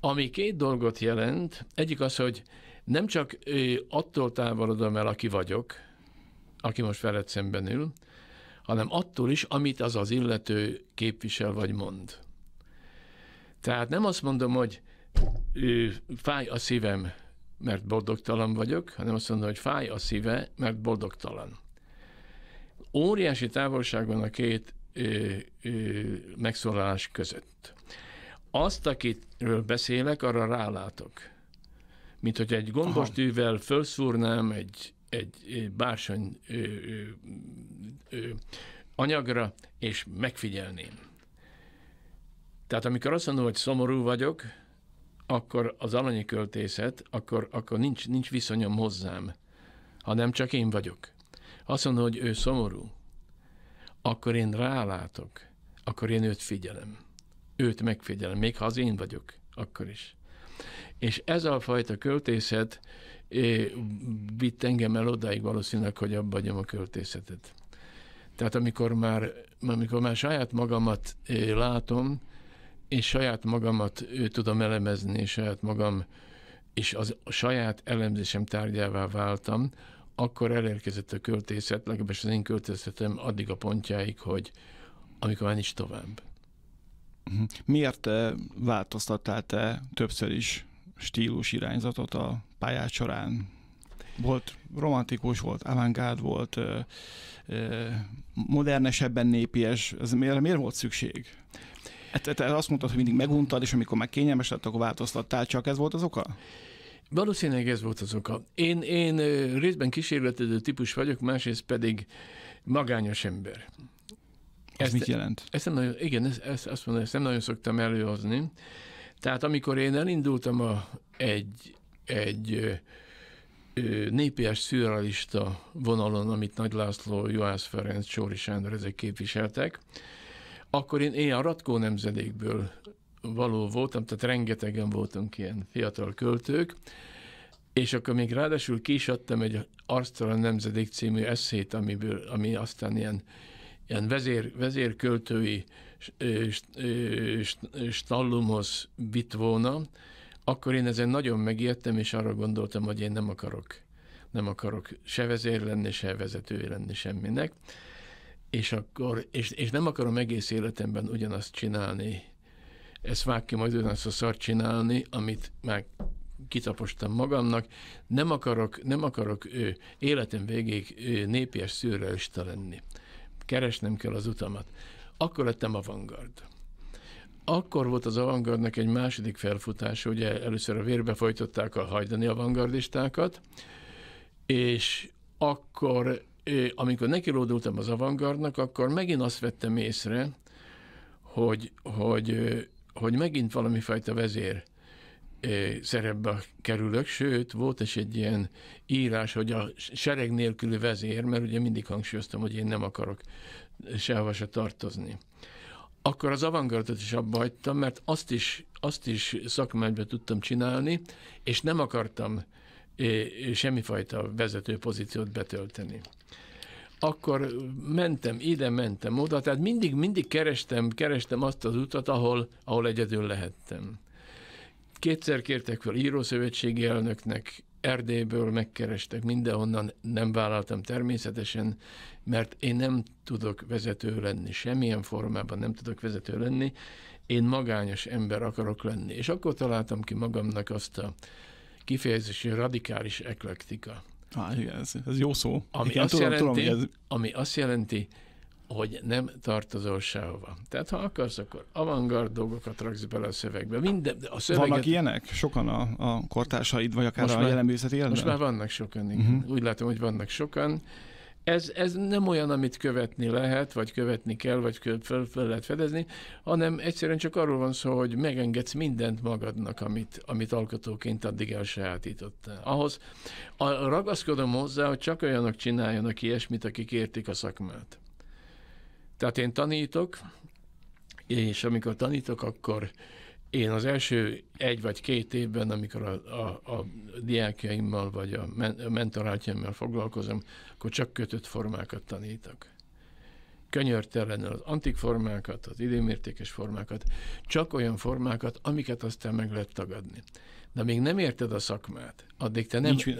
Ami két dolgot jelent, egyik az, hogy nem csak attól távolodom el, aki vagyok, aki most veled szemben ül, hanem attól is, amit az az illető képvisel vagy mond. Tehát nem azt mondom, hogy ő, fáj a szívem, mert boldogtalan vagyok, hanem azt mondom, hogy fáj a szíve, mert boldogtalan. Óriási távolság van a két ö, ö, megszólalás között. Azt, akiről beszélek, arra rálátok. Mint hogy egy gombos tűvel felszúrnám egy egy bársony anyagra, és megfigyelném. Tehát amikor azt mondom, hogy szomorú vagyok, akkor az alanyi költészet, akkor, akkor nincs, nincs viszonyom hozzám, hanem csak én vagyok. Azt mondom, hogy ő szomorú, akkor én rálátok, akkor én őt figyelem. Őt megfigyelem, még ha az én vagyok, akkor is. És ez a fajta költészet é, vitt engem el odáig valószínűleg, hogy abba adjam a költészetet. Tehát amikor már, amikor már saját magamat é, látom, és saját magamat ő, tudom elemezni, és saját magam, és az a saját elemzésem tárgyává váltam, akkor elérkezett a költészet, legalábbis az én költészetem addig a pontjáig, hogy amikor már nincs tovább. Mhm. Miért eh, változtattál te többször is stílus irányzatot a pályát során? Volt romantikus, volt avantgárd, volt ö, ö, modernesebben népies. Ez miért, miért volt szükség? Te, hát, hát te azt mondtad, hogy mindig meguntad, és amikor már kényelmes lett, akkor változtattál, csak ez volt az oka? Valószínűleg ez volt az oka. Én, én részben kísérletező típus vagyok, másrészt pedig magányos ember. Ez ezt, mit jelent? Ezt nem nagyon, igen, ezt, ezt, azt mondom, ezt nem nagyon szoktam előhozni. Tehát amikor én elindultam a, egy egy népies szürrealista vonalon, amit Nagy László, Juhász Ferenc, Csóri Sándor, ezek képviseltek, akkor én ilyen Ratkó nemzedékből való voltam, tehát rengetegen voltunk ilyen fiatal költők, és akkor még ráadásul ki is adtam egy Arctalan Nemzedék című eszét, amiből, ami aztán ilyen, ilyen vezér, vezérköltői stallumhoz vitt volna, akkor én ezen nagyon megijedtem, és arra gondoltam, hogy én nem akarok, nem akarok se vezér lenni, se vezető lenni semminek, és, akkor, és, és nem akarom egész életemben ugyanazt csinálni, ezt vág ki majd ugyanazt a szart csinálni, amit már kitapostam magamnak, nem akarok, nem akarok ő, életem végéig ő, népies szőrrelista lenni. Keresnem kell az utamat. Akkor lettem a vanguard akkor volt az avantgardnak egy második felfutása, ugye először a vérbe folytották a hajdani avantgardistákat, és akkor, amikor nekilódultam az avantgardnak, akkor megint azt vettem észre, hogy, hogy, hogy megint valami fajta vezér szerepbe kerülök, sőt, volt is egy ilyen írás, hogy a sereg nélküli vezér, mert ugye mindig hangsúlyoztam, hogy én nem akarok sehova se tartozni akkor az avantgardot is abba hagytam, mert azt is, azt is szakmányban tudtam csinálni, és nem akartam semmifajta vezető pozíciót betölteni. Akkor mentem ide, mentem oda, tehát mindig, mindig kerestem, kerestem azt az utat, ahol, ahol egyedül lehettem. Kétszer kértek fel írószövetségi elnöknek, Erdélyből megkerestek, mindenhonnan nem vállaltam természetesen, mert én nem tudok vezető lenni, semmilyen formában nem tudok vezető lenni, én magányos ember akarok lenni. És akkor találtam ki magamnak azt a kifejezési radikális eklektika. Á, igen, ez, ez jó szó. Ami, igen, azt tudom, jelenti, tudom, ez... ami azt jelenti, hogy nem tartozol sehova. Tehát ha akarsz, akkor avantgard dolgokat raksz bele a szövegbe. Minden, a szöveget... Vannak ilyenek? Sokan a, a kortársaid, vagy akár most a már, Most már vannak sokan, igen. Uh-huh. Úgy látom, hogy vannak sokan. Ez, ez nem olyan, amit követni lehet, vagy követni kell, vagy fel, fel lehet fedezni, hanem egyszerűen csak arról van szó, hogy megengedsz mindent magadnak, amit, amit alkotóként addig elsajátítottál. Ahhoz a, ragaszkodom hozzá, hogy csak olyanok csináljanak ilyesmit, akik értik a szakmát. Tehát én tanítok, és amikor tanítok, akkor én az első egy vagy két évben, amikor a, a, a diákjaimmal vagy a, men, a mentorátjaimmal foglalkozom, akkor csak kötött formákat tanítok. Könyörtelenül az antik formákat, az időmértékes formákat, csak olyan formákat, amiket aztán meg lehet tagadni. De még nem érted a szakmát, addig te nem, Nincs,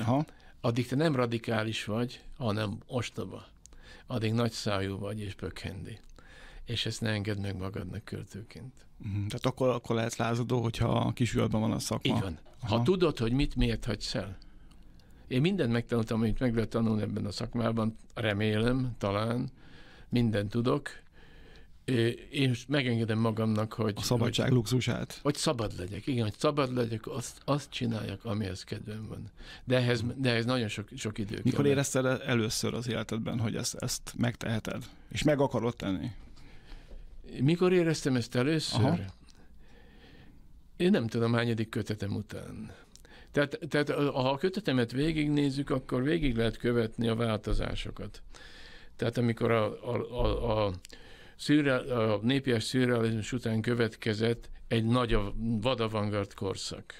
addig te nem radikális vagy, hanem ostoba addig nagy szájú vagy és pökhendi. És ezt ne engedd meg magadnak költőként. Mhm, tehát akkor, akkor lehet lázadó, hogyha a kisülben van a szakma. Így van. Aha. Ha tudod, hogy mit miért hagysz el. Én mindent megtanultam, amit meg lehet tanulni ebben a szakmában, remélem, talán, mindent tudok, én most megengedem magamnak, hogy... A szabadság hogy, luxusát. Hogy szabad legyek, igen, hogy szabad legyek, azt, azt csináljak, amihez kedvem van. De ehhez, de ehhez nagyon sok, sok idő kell. Mikor érezted először az életedben, hogy ezt, ezt megteheted, és meg akarod tenni? Mikor éreztem ezt először? Aha. Én nem tudom, hányadik kötetem után. Tehát, tehát ha a kötetemet végignézzük, akkor végig lehet követni a változásokat. Tehát amikor a, a, a, a szürre, a népies szürrealizmus után következett egy nagy vadavangard korszak.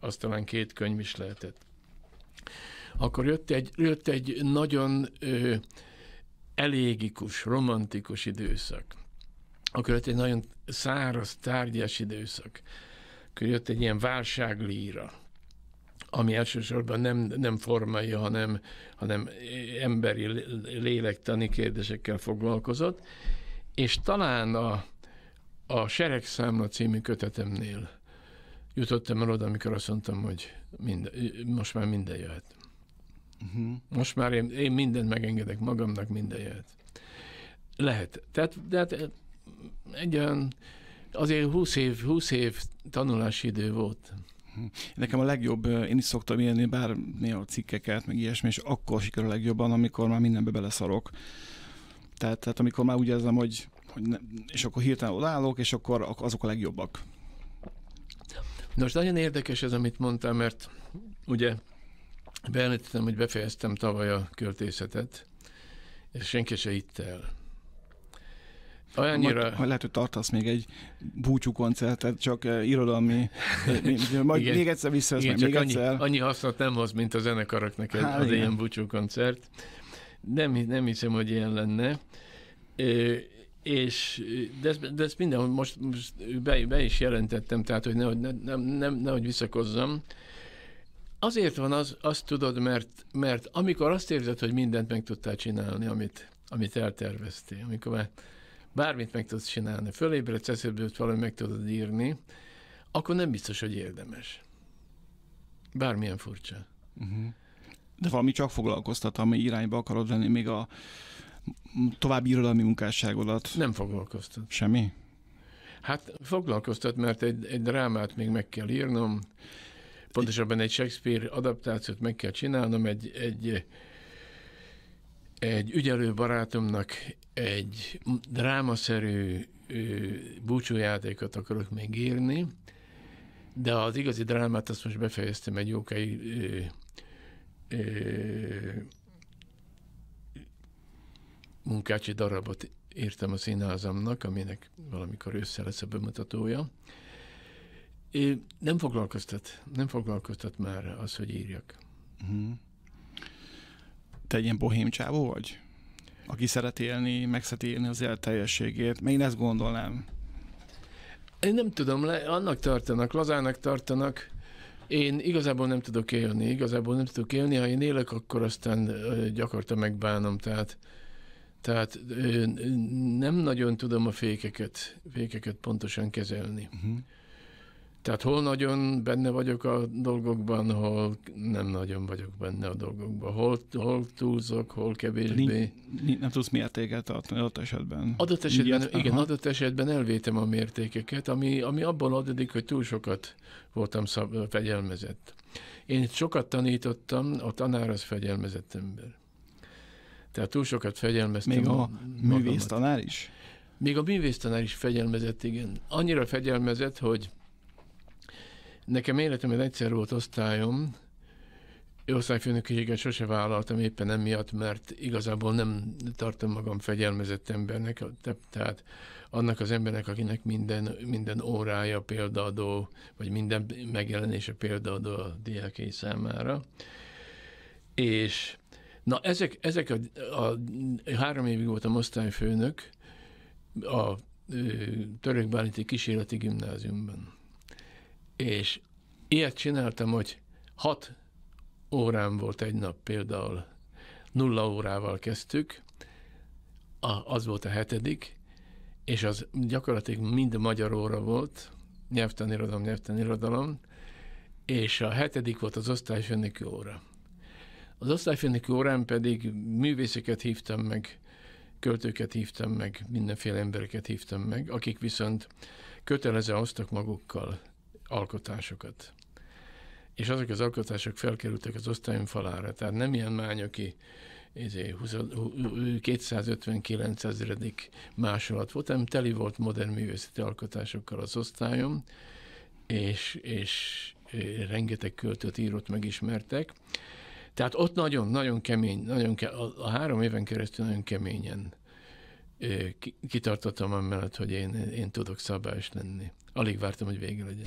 Azt talán két könyv is lehetett. Akkor jött egy, jött egy nagyon ö, elégikus, romantikus időszak. Akkor jött egy nagyon száraz, tárgyas időszak. Akkor jött egy ilyen válságlíra, ami elsősorban nem, nem formai, hanem, hanem emberi lélektani kérdésekkel foglalkozott, és talán a, a Seregszámla című kötetemnél jutottam el oda, amikor azt mondtam, hogy minden, most már minden jöhet. Uh-huh. Most már én, én mindent megengedek magamnak, minden jöhet. Lehet. Tehát, de hát eh, egy olyan, azért 20 év, 20 év tanulási idő volt. Nekem a legjobb, eh, én is szoktam élni bár néha cikkeket, meg ilyesmi, és akkor sikerül a legjobban, amikor már mindenbe beleszarok. Tehát, tehát amikor már úgy érzem, hogy, hogy ne, és akkor hirtelen odállok, és akkor azok a legjobbak. Nos, nagyon érdekes ez, amit mondtam, mert ugye bejelentettem, hogy befejeztem tavaly a költészetet, és senki se itt el. Olyannyira... Majd, lehet, hogy tartasz még egy búcsú koncertet, csak uh, irodalmi, eh, majd igen, még egyszer vissza, igen, még annyi, egyszer. Annyi hasznot nem hoz, mint a zenekaroknak egy, Há, az igen. ilyen búcsú koncert. Nem, nem hiszem, hogy ilyen lenne. Ö, és de, ezt, de ezt mindenhol most, most be, be is jelentettem, tehát hogy nehogy, ne, nem, nem, nehogy visszakozzam. Azért van az, azt tudod, mert, mert amikor azt érzed, hogy mindent meg tudtál csinálni, amit, amit elterveztél, amikor már bármit meg tudsz csinálni, fölébredsz, eszedbe jut valami meg tudod írni, akkor nem biztos, hogy érdemes. Bármilyen furcsa. Uh-huh de valami csak foglalkoztat, ami irányba akarod venni még a további irodalmi munkásságodat. Nem foglalkoztat. Semmi? Hát foglalkoztat, mert egy, egy drámát még meg kell írnom, pontosabban egy Shakespeare adaptációt meg kell csinálnom, egy, egy, egy ügyelő barátomnak egy drámaszerű búcsújátékot akarok még írni, de az igazi drámát azt most befejeztem egy jókai munkácsi darabot írtam a színházamnak, aminek valamikor össze lesz a bemutatója. É, nem foglalkoztat, nem foglalkoztat már az, hogy írjak. Uh-huh. Te egy ilyen bohém csávó vagy? Aki szeret élni, meg szeret élni az élet teljességét. Még ezt gondolnám. Én nem tudom, le, annak tartanak, lazának tartanak, én igazából nem tudok élni, igazából nem tudok élni. Ha én élek, akkor aztán gyakorta megbánom, tehát tehát nem nagyon tudom a fékeket, fékeket pontosan kezelni. Uh-huh. Tehát hol nagyon benne vagyok a dolgokban, hol nem nagyon vagyok benne a dolgokban. Hol, hol túlzok, hol kevésbé. Nincs, nem tudsz mértéket tartani adott esetben. Adott esetben, Ilyet, igen, aha. adott esetben elvétem a mértékeket, ami, ami abban adódik, hogy túl sokat voltam szab, fegyelmezett. Én sokat tanítottam, a tanár az fegyelmezett ember. Tehát túl sokat fegyelmeztem. Még a művész tanár is? Még a művész tanár is fegyelmezett, igen. Annyira fegyelmezett, hogy Nekem életemben egyszer volt osztályom, osztályfőnökséget sose vállaltam éppen emiatt, mert igazából nem tartom magam fegyelmezett embernek, tehát annak az embernek, akinek minden, minden órája példaadó, vagy minden megjelenése példaadó a diáké számára. És na ezek, ezek a, a, három évig voltam osztályfőnök a Török Bálinti Kísérleti Gimnáziumban. És ilyet csináltam, hogy hat órám volt egy nap például, nulla órával kezdtük, a, az volt a hetedik, és az gyakorlatilag mind magyar óra volt, nyelvtanirodalom, nyelvtanirodalom, és a hetedik volt az osztályfőnöki óra. Az osztályfőnöki órán pedig művészeket hívtam meg, költőket hívtam meg, mindenféle embereket hívtam meg, akik viszont kötelezően hoztak magukkal alkotásokat. És azok az alkotások felkerültek az osztályom falára, tehát nem ilyen mányoki 259 izé, ezredik másolat volt, hanem teli volt modern művészeti alkotásokkal az osztályom, és, és rengeteg költőt, írót megismertek. Tehát ott nagyon, nagyon kemény, nagyon ke- a három éven keresztül nagyon keményen kitartottam amellett, hogy én, én tudok szabályos lenni. Alig vártam, hogy vége legyen.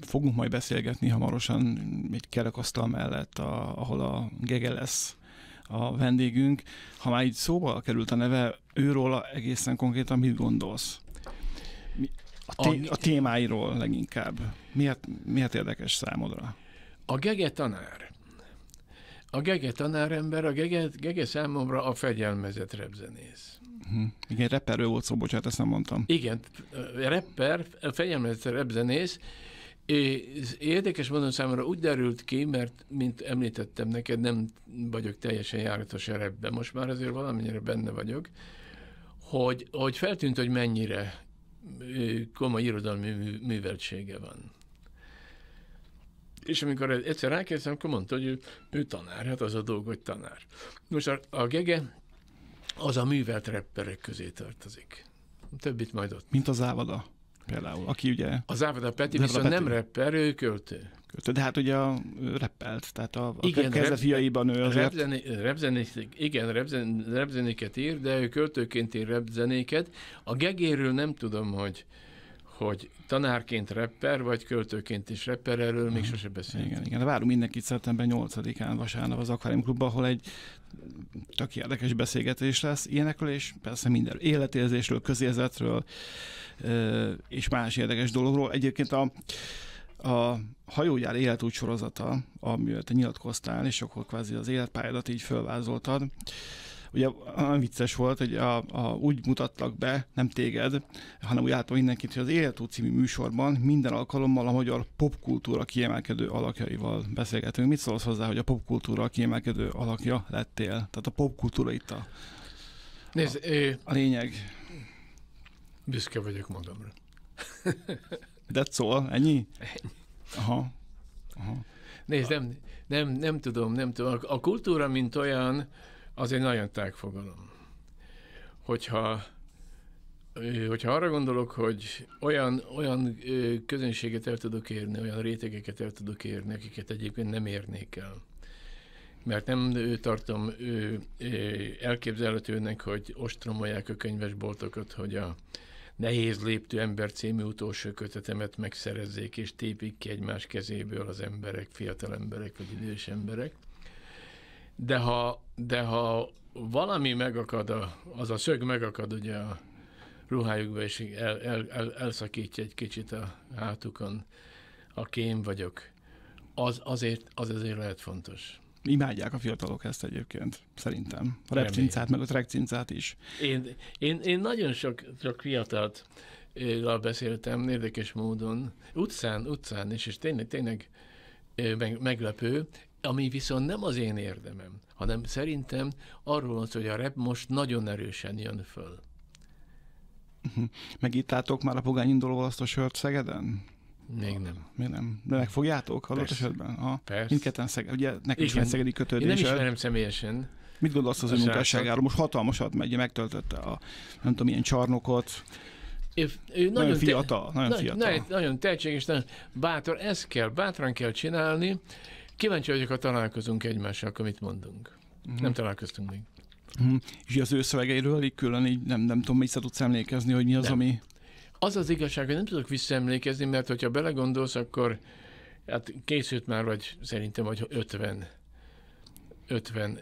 Fogunk majd beszélgetni hamarosan egy kerekasztal mellett, a, ahol a Gege lesz a vendégünk. Ha már így szóba került a neve, őról egészen konkrétan mit gondolsz? Mi, a, té- a témáiról leginkább. Miért, miért érdekes számodra? A Gege tanár a Gege tanárember, a Gege, Gege számomra a fegyelmezett repzenész. Uh-huh. Igen, rapperről volt szó, bocsánat, ezt nem mondtam. Igen, repper, fegyelmezett repzenész, és érdekes mondom számomra úgy derült ki, mert, mint említettem neked, nem vagyok teljesen járatos a rapben, most már azért valamennyire benne vagyok, hogy, hogy feltűnt, hogy mennyire komoly irodalmi műveltsége van. És amikor egyszer rákérdeztem, akkor mondta, hogy ő, ő tanár, hát az a dolg, hogy tanár. Most a, a gege az a művelt rapperek közé tartozik. A többit majd ott. Mint az Ávada például, aki ugye... Az Ávada Peti de viszont Peti. nem rapper, ő költő. Költő, de hát ugye a rappelt, tehát a, a igen, kezdetfiaiban ő azért... Repzené, igen, repzen, repzenéket ír, de ő költőként ír repzenéket. A gegéről nem tudom, hogy hogy tanárként repper, vagy költőként is repper, erről még mhm. sose beszélünk. Igen, igen, várunk mindenkit szeptember 8-án vasárnap az Akvárium Klubban, ahol egy tök érdekes beszélgetés lesz ilyenekről, és persze minden életérzésről, közérzetről, és más érdekes dologról. Egyébként a a hajógyár életút sorozata, amiről te nyilatkoztál, és akkor kvázi az életpályadat így fölvázoltad, ugye olyan vicces volt, hogy a, a, úgy mutattak be, nem téged, hanem úgy látom mindenkit, hogy az Életú című műsorban minden alkalommal a magyar popkultúra kiemelkedő alakjaival beszélgetünk. Mit szólsz hozzá, hogy a popkultúra kiemelkedő alakja lettél? Tehát a popkultúra itt a, Nézd, a, ő... a lényeg. Büszke vagyok magamra. De szól, ennyi? Ennyi. Aha. Aha. Nézd, nem, nem, nem tudom, nem tudom. A kultúra, mint olyan, az egy nagyon tág fogalom. Hogyha, hogyha arra gondolok, hogy olyan, olyan közönséget el tudok érni, olyan rétegeket el tudok érni, akiket egyébként nem érnék el, mert nem tartom elképzelhetőnek, hogy ostromolják a könyvesboltokat, hogy a Nehéz léptő ember című utolsó kötetemet megszerezzék, és tépik ki egymás kezéből az emberek, fiatal emberek vagy idős emberek de ha, de ha valami megakad, a, az a szög megakad ugye a ruhájukba, és el, el, el, elszakítja egy kicsit a hátukon, a én vagyok, az azért, az azért lehet fontos. Imádják a fiatalok ezt egyébként, szerintem. A repcincát, meg a trekcincát is. Én, én, én nagyon sok, sok fiatalt eh, beszéltem érdekes módon, utcán, utcán is, és tényleg, tényleg eh, meglepő, ami viszont nem az én érdemem, hanem szerintem arról van hogy a rep most nagyon erősen jön föl. Megittátok már a Pogány indulóval azt a sört Szegeden? Még nem. Még nem. De megfogjátok adott Persze. esetben? Ha, Persze. Mindketten Szeged, ugye nekem is van szegedi kötődés. Én nem ismerem személyesen. Mit gondolsz az ő munkásságáról? Most hatalmasat megy, megtöltötte a nem tudom, ilyen csarnokot. Ő, ő nagyon, nagyon fiatal, te, nagyon fiatal. Nagyon, nagyon tehetséges, nagyon bátor. Ezt kell, bátran kell csinálni. Kíváncsi vagyok, ha találkozunk egymással, akkor mit mondunk. Mm. Nem találkoztunk még. Mm. És az ő szövegeiről így külön így nem, nem tudom, vissza tudsz emlékezni, hogy mi az, nem. ami... Az az igazság, hogy nem tudok visszaemlékezni, mert hogyha belegondolsz, akkor hát készült már vagy szerintem vagy 50 50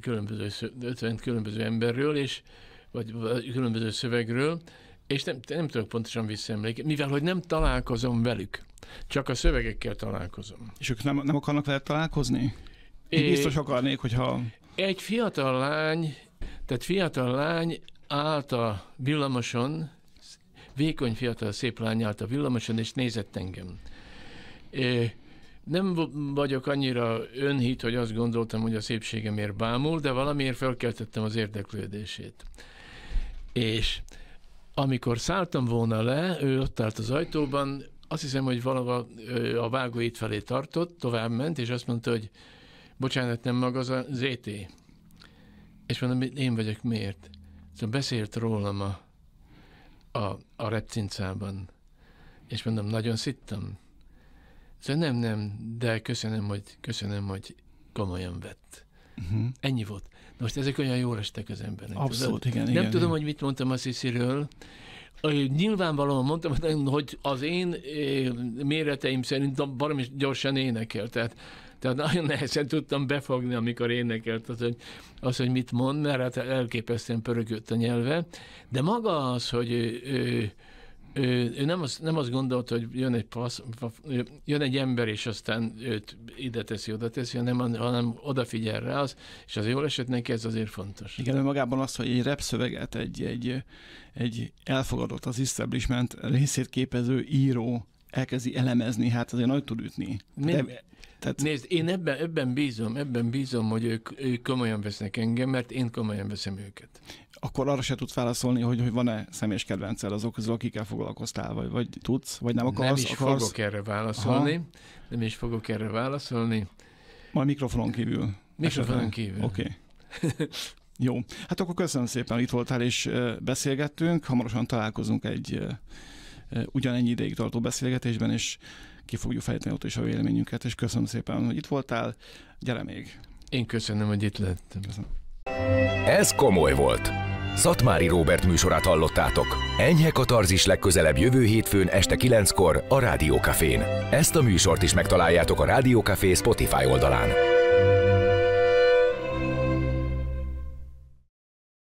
különböző, 50 különböző emberről, és vagy, vagy különböző szövegről, és nem, nem tudok pontosan visszaemlékezni, mivel hogy nem találkozom velük. Csak a szövegekkel találkozom. És ők nem, nem akarnak veled találkozni? Én é, biztos akarnék, hogyha... Egy fiatal lány, tehát fiatal lány állt a villamoson, vékony fiatal szép lány állt a villamoson, és nézett engem. É, nem vagyok annyira önhit, hogy azt gondoltam, hogy a szépségemért bámul, de valamiért felkeltettem az érdeklődését. És amikor szálltam volna le, ő ott állt az ajtóban, azt hiszem, hogy valaha a vágó itt felé tartott, tovább ment, és azt mondta, hogy bocsánat, nem maga az a ZT. E és mondom, hogy én vagyok miért? Szóval beszélt rólam a, a, a repcincában. És mondom, nagyon szittem. Szóval nem, nem, de köszönöm, hogy, köszönöm, hogy komolyan vett. Uh-huh. Ennyi volt. Most ezek olyan jól estek az embernek. Abszolút, tudod? igen. Nem igen, tudom, igen. hogy mit mondtam a Szisziről, Nyilvánvalóan mondtam, hogy az én méreteim szerint valami gyorsan énekel, tehát, tehát nagyon nehezen tudtam befogni, amikor énekelt az, hogy, az, hogy mit mond, mert hát elképesztően pörögött a nyelve, de maga az, hogy ő, ő, ő, ő nem, az nem azt gondolta, hogy jön egy, passz, jön egy ember, és aztán őt ide teszi, oda teszi, hanem, hanem odafigyel rá, az, és az jól esett neki, ez azért fontos. Igen, magában az, hogy egy repszöveget, egy, egy, egy elfogadott az establishment részét képező író elkezdi elemezni, hát azért nagy tud ütni. De, tehát... Nézd, én ebben, ebben bízom, ebben bízom, hogy ők, ők komolyan vesznek engem, mert én komolyan veszem őket akkor arra se tudsz válaszolni, hogy, hogy van-e személyes kedvenced azok közül, akikkel foglalkoztál, vagy, vagy tudsz, vagy nem akarsz. Nem is akarsz. fogok erre válaszolni. Aha. Nem is fogok erre válaszolni. Majd mikrofonon kívül. Mikrofonon esetlen. kívül. Oké. Okay. (laughs) Jó, hát akkor köszönöm szépen, hogy itt voltál és beszélgettünk. Hamarosan találkozunk egy ugyanennyi ideig tartó beszélgetésben, és ki fogjuk fejteni ott is a véleményünket, és köszönöm szépen, hogy itt voltál. Gyere még! Én köszönöm, hogy itt lettem. Köszönöm. Ez komoly volt. Szatmári Róbert műsorát hallottátok. Enyhe katarzis legközelebb jövő hétfőn este 9-kor a Rádiókafén. Ezt a műsort is megtaláljátok a Rádiókafé Spotify oldalán.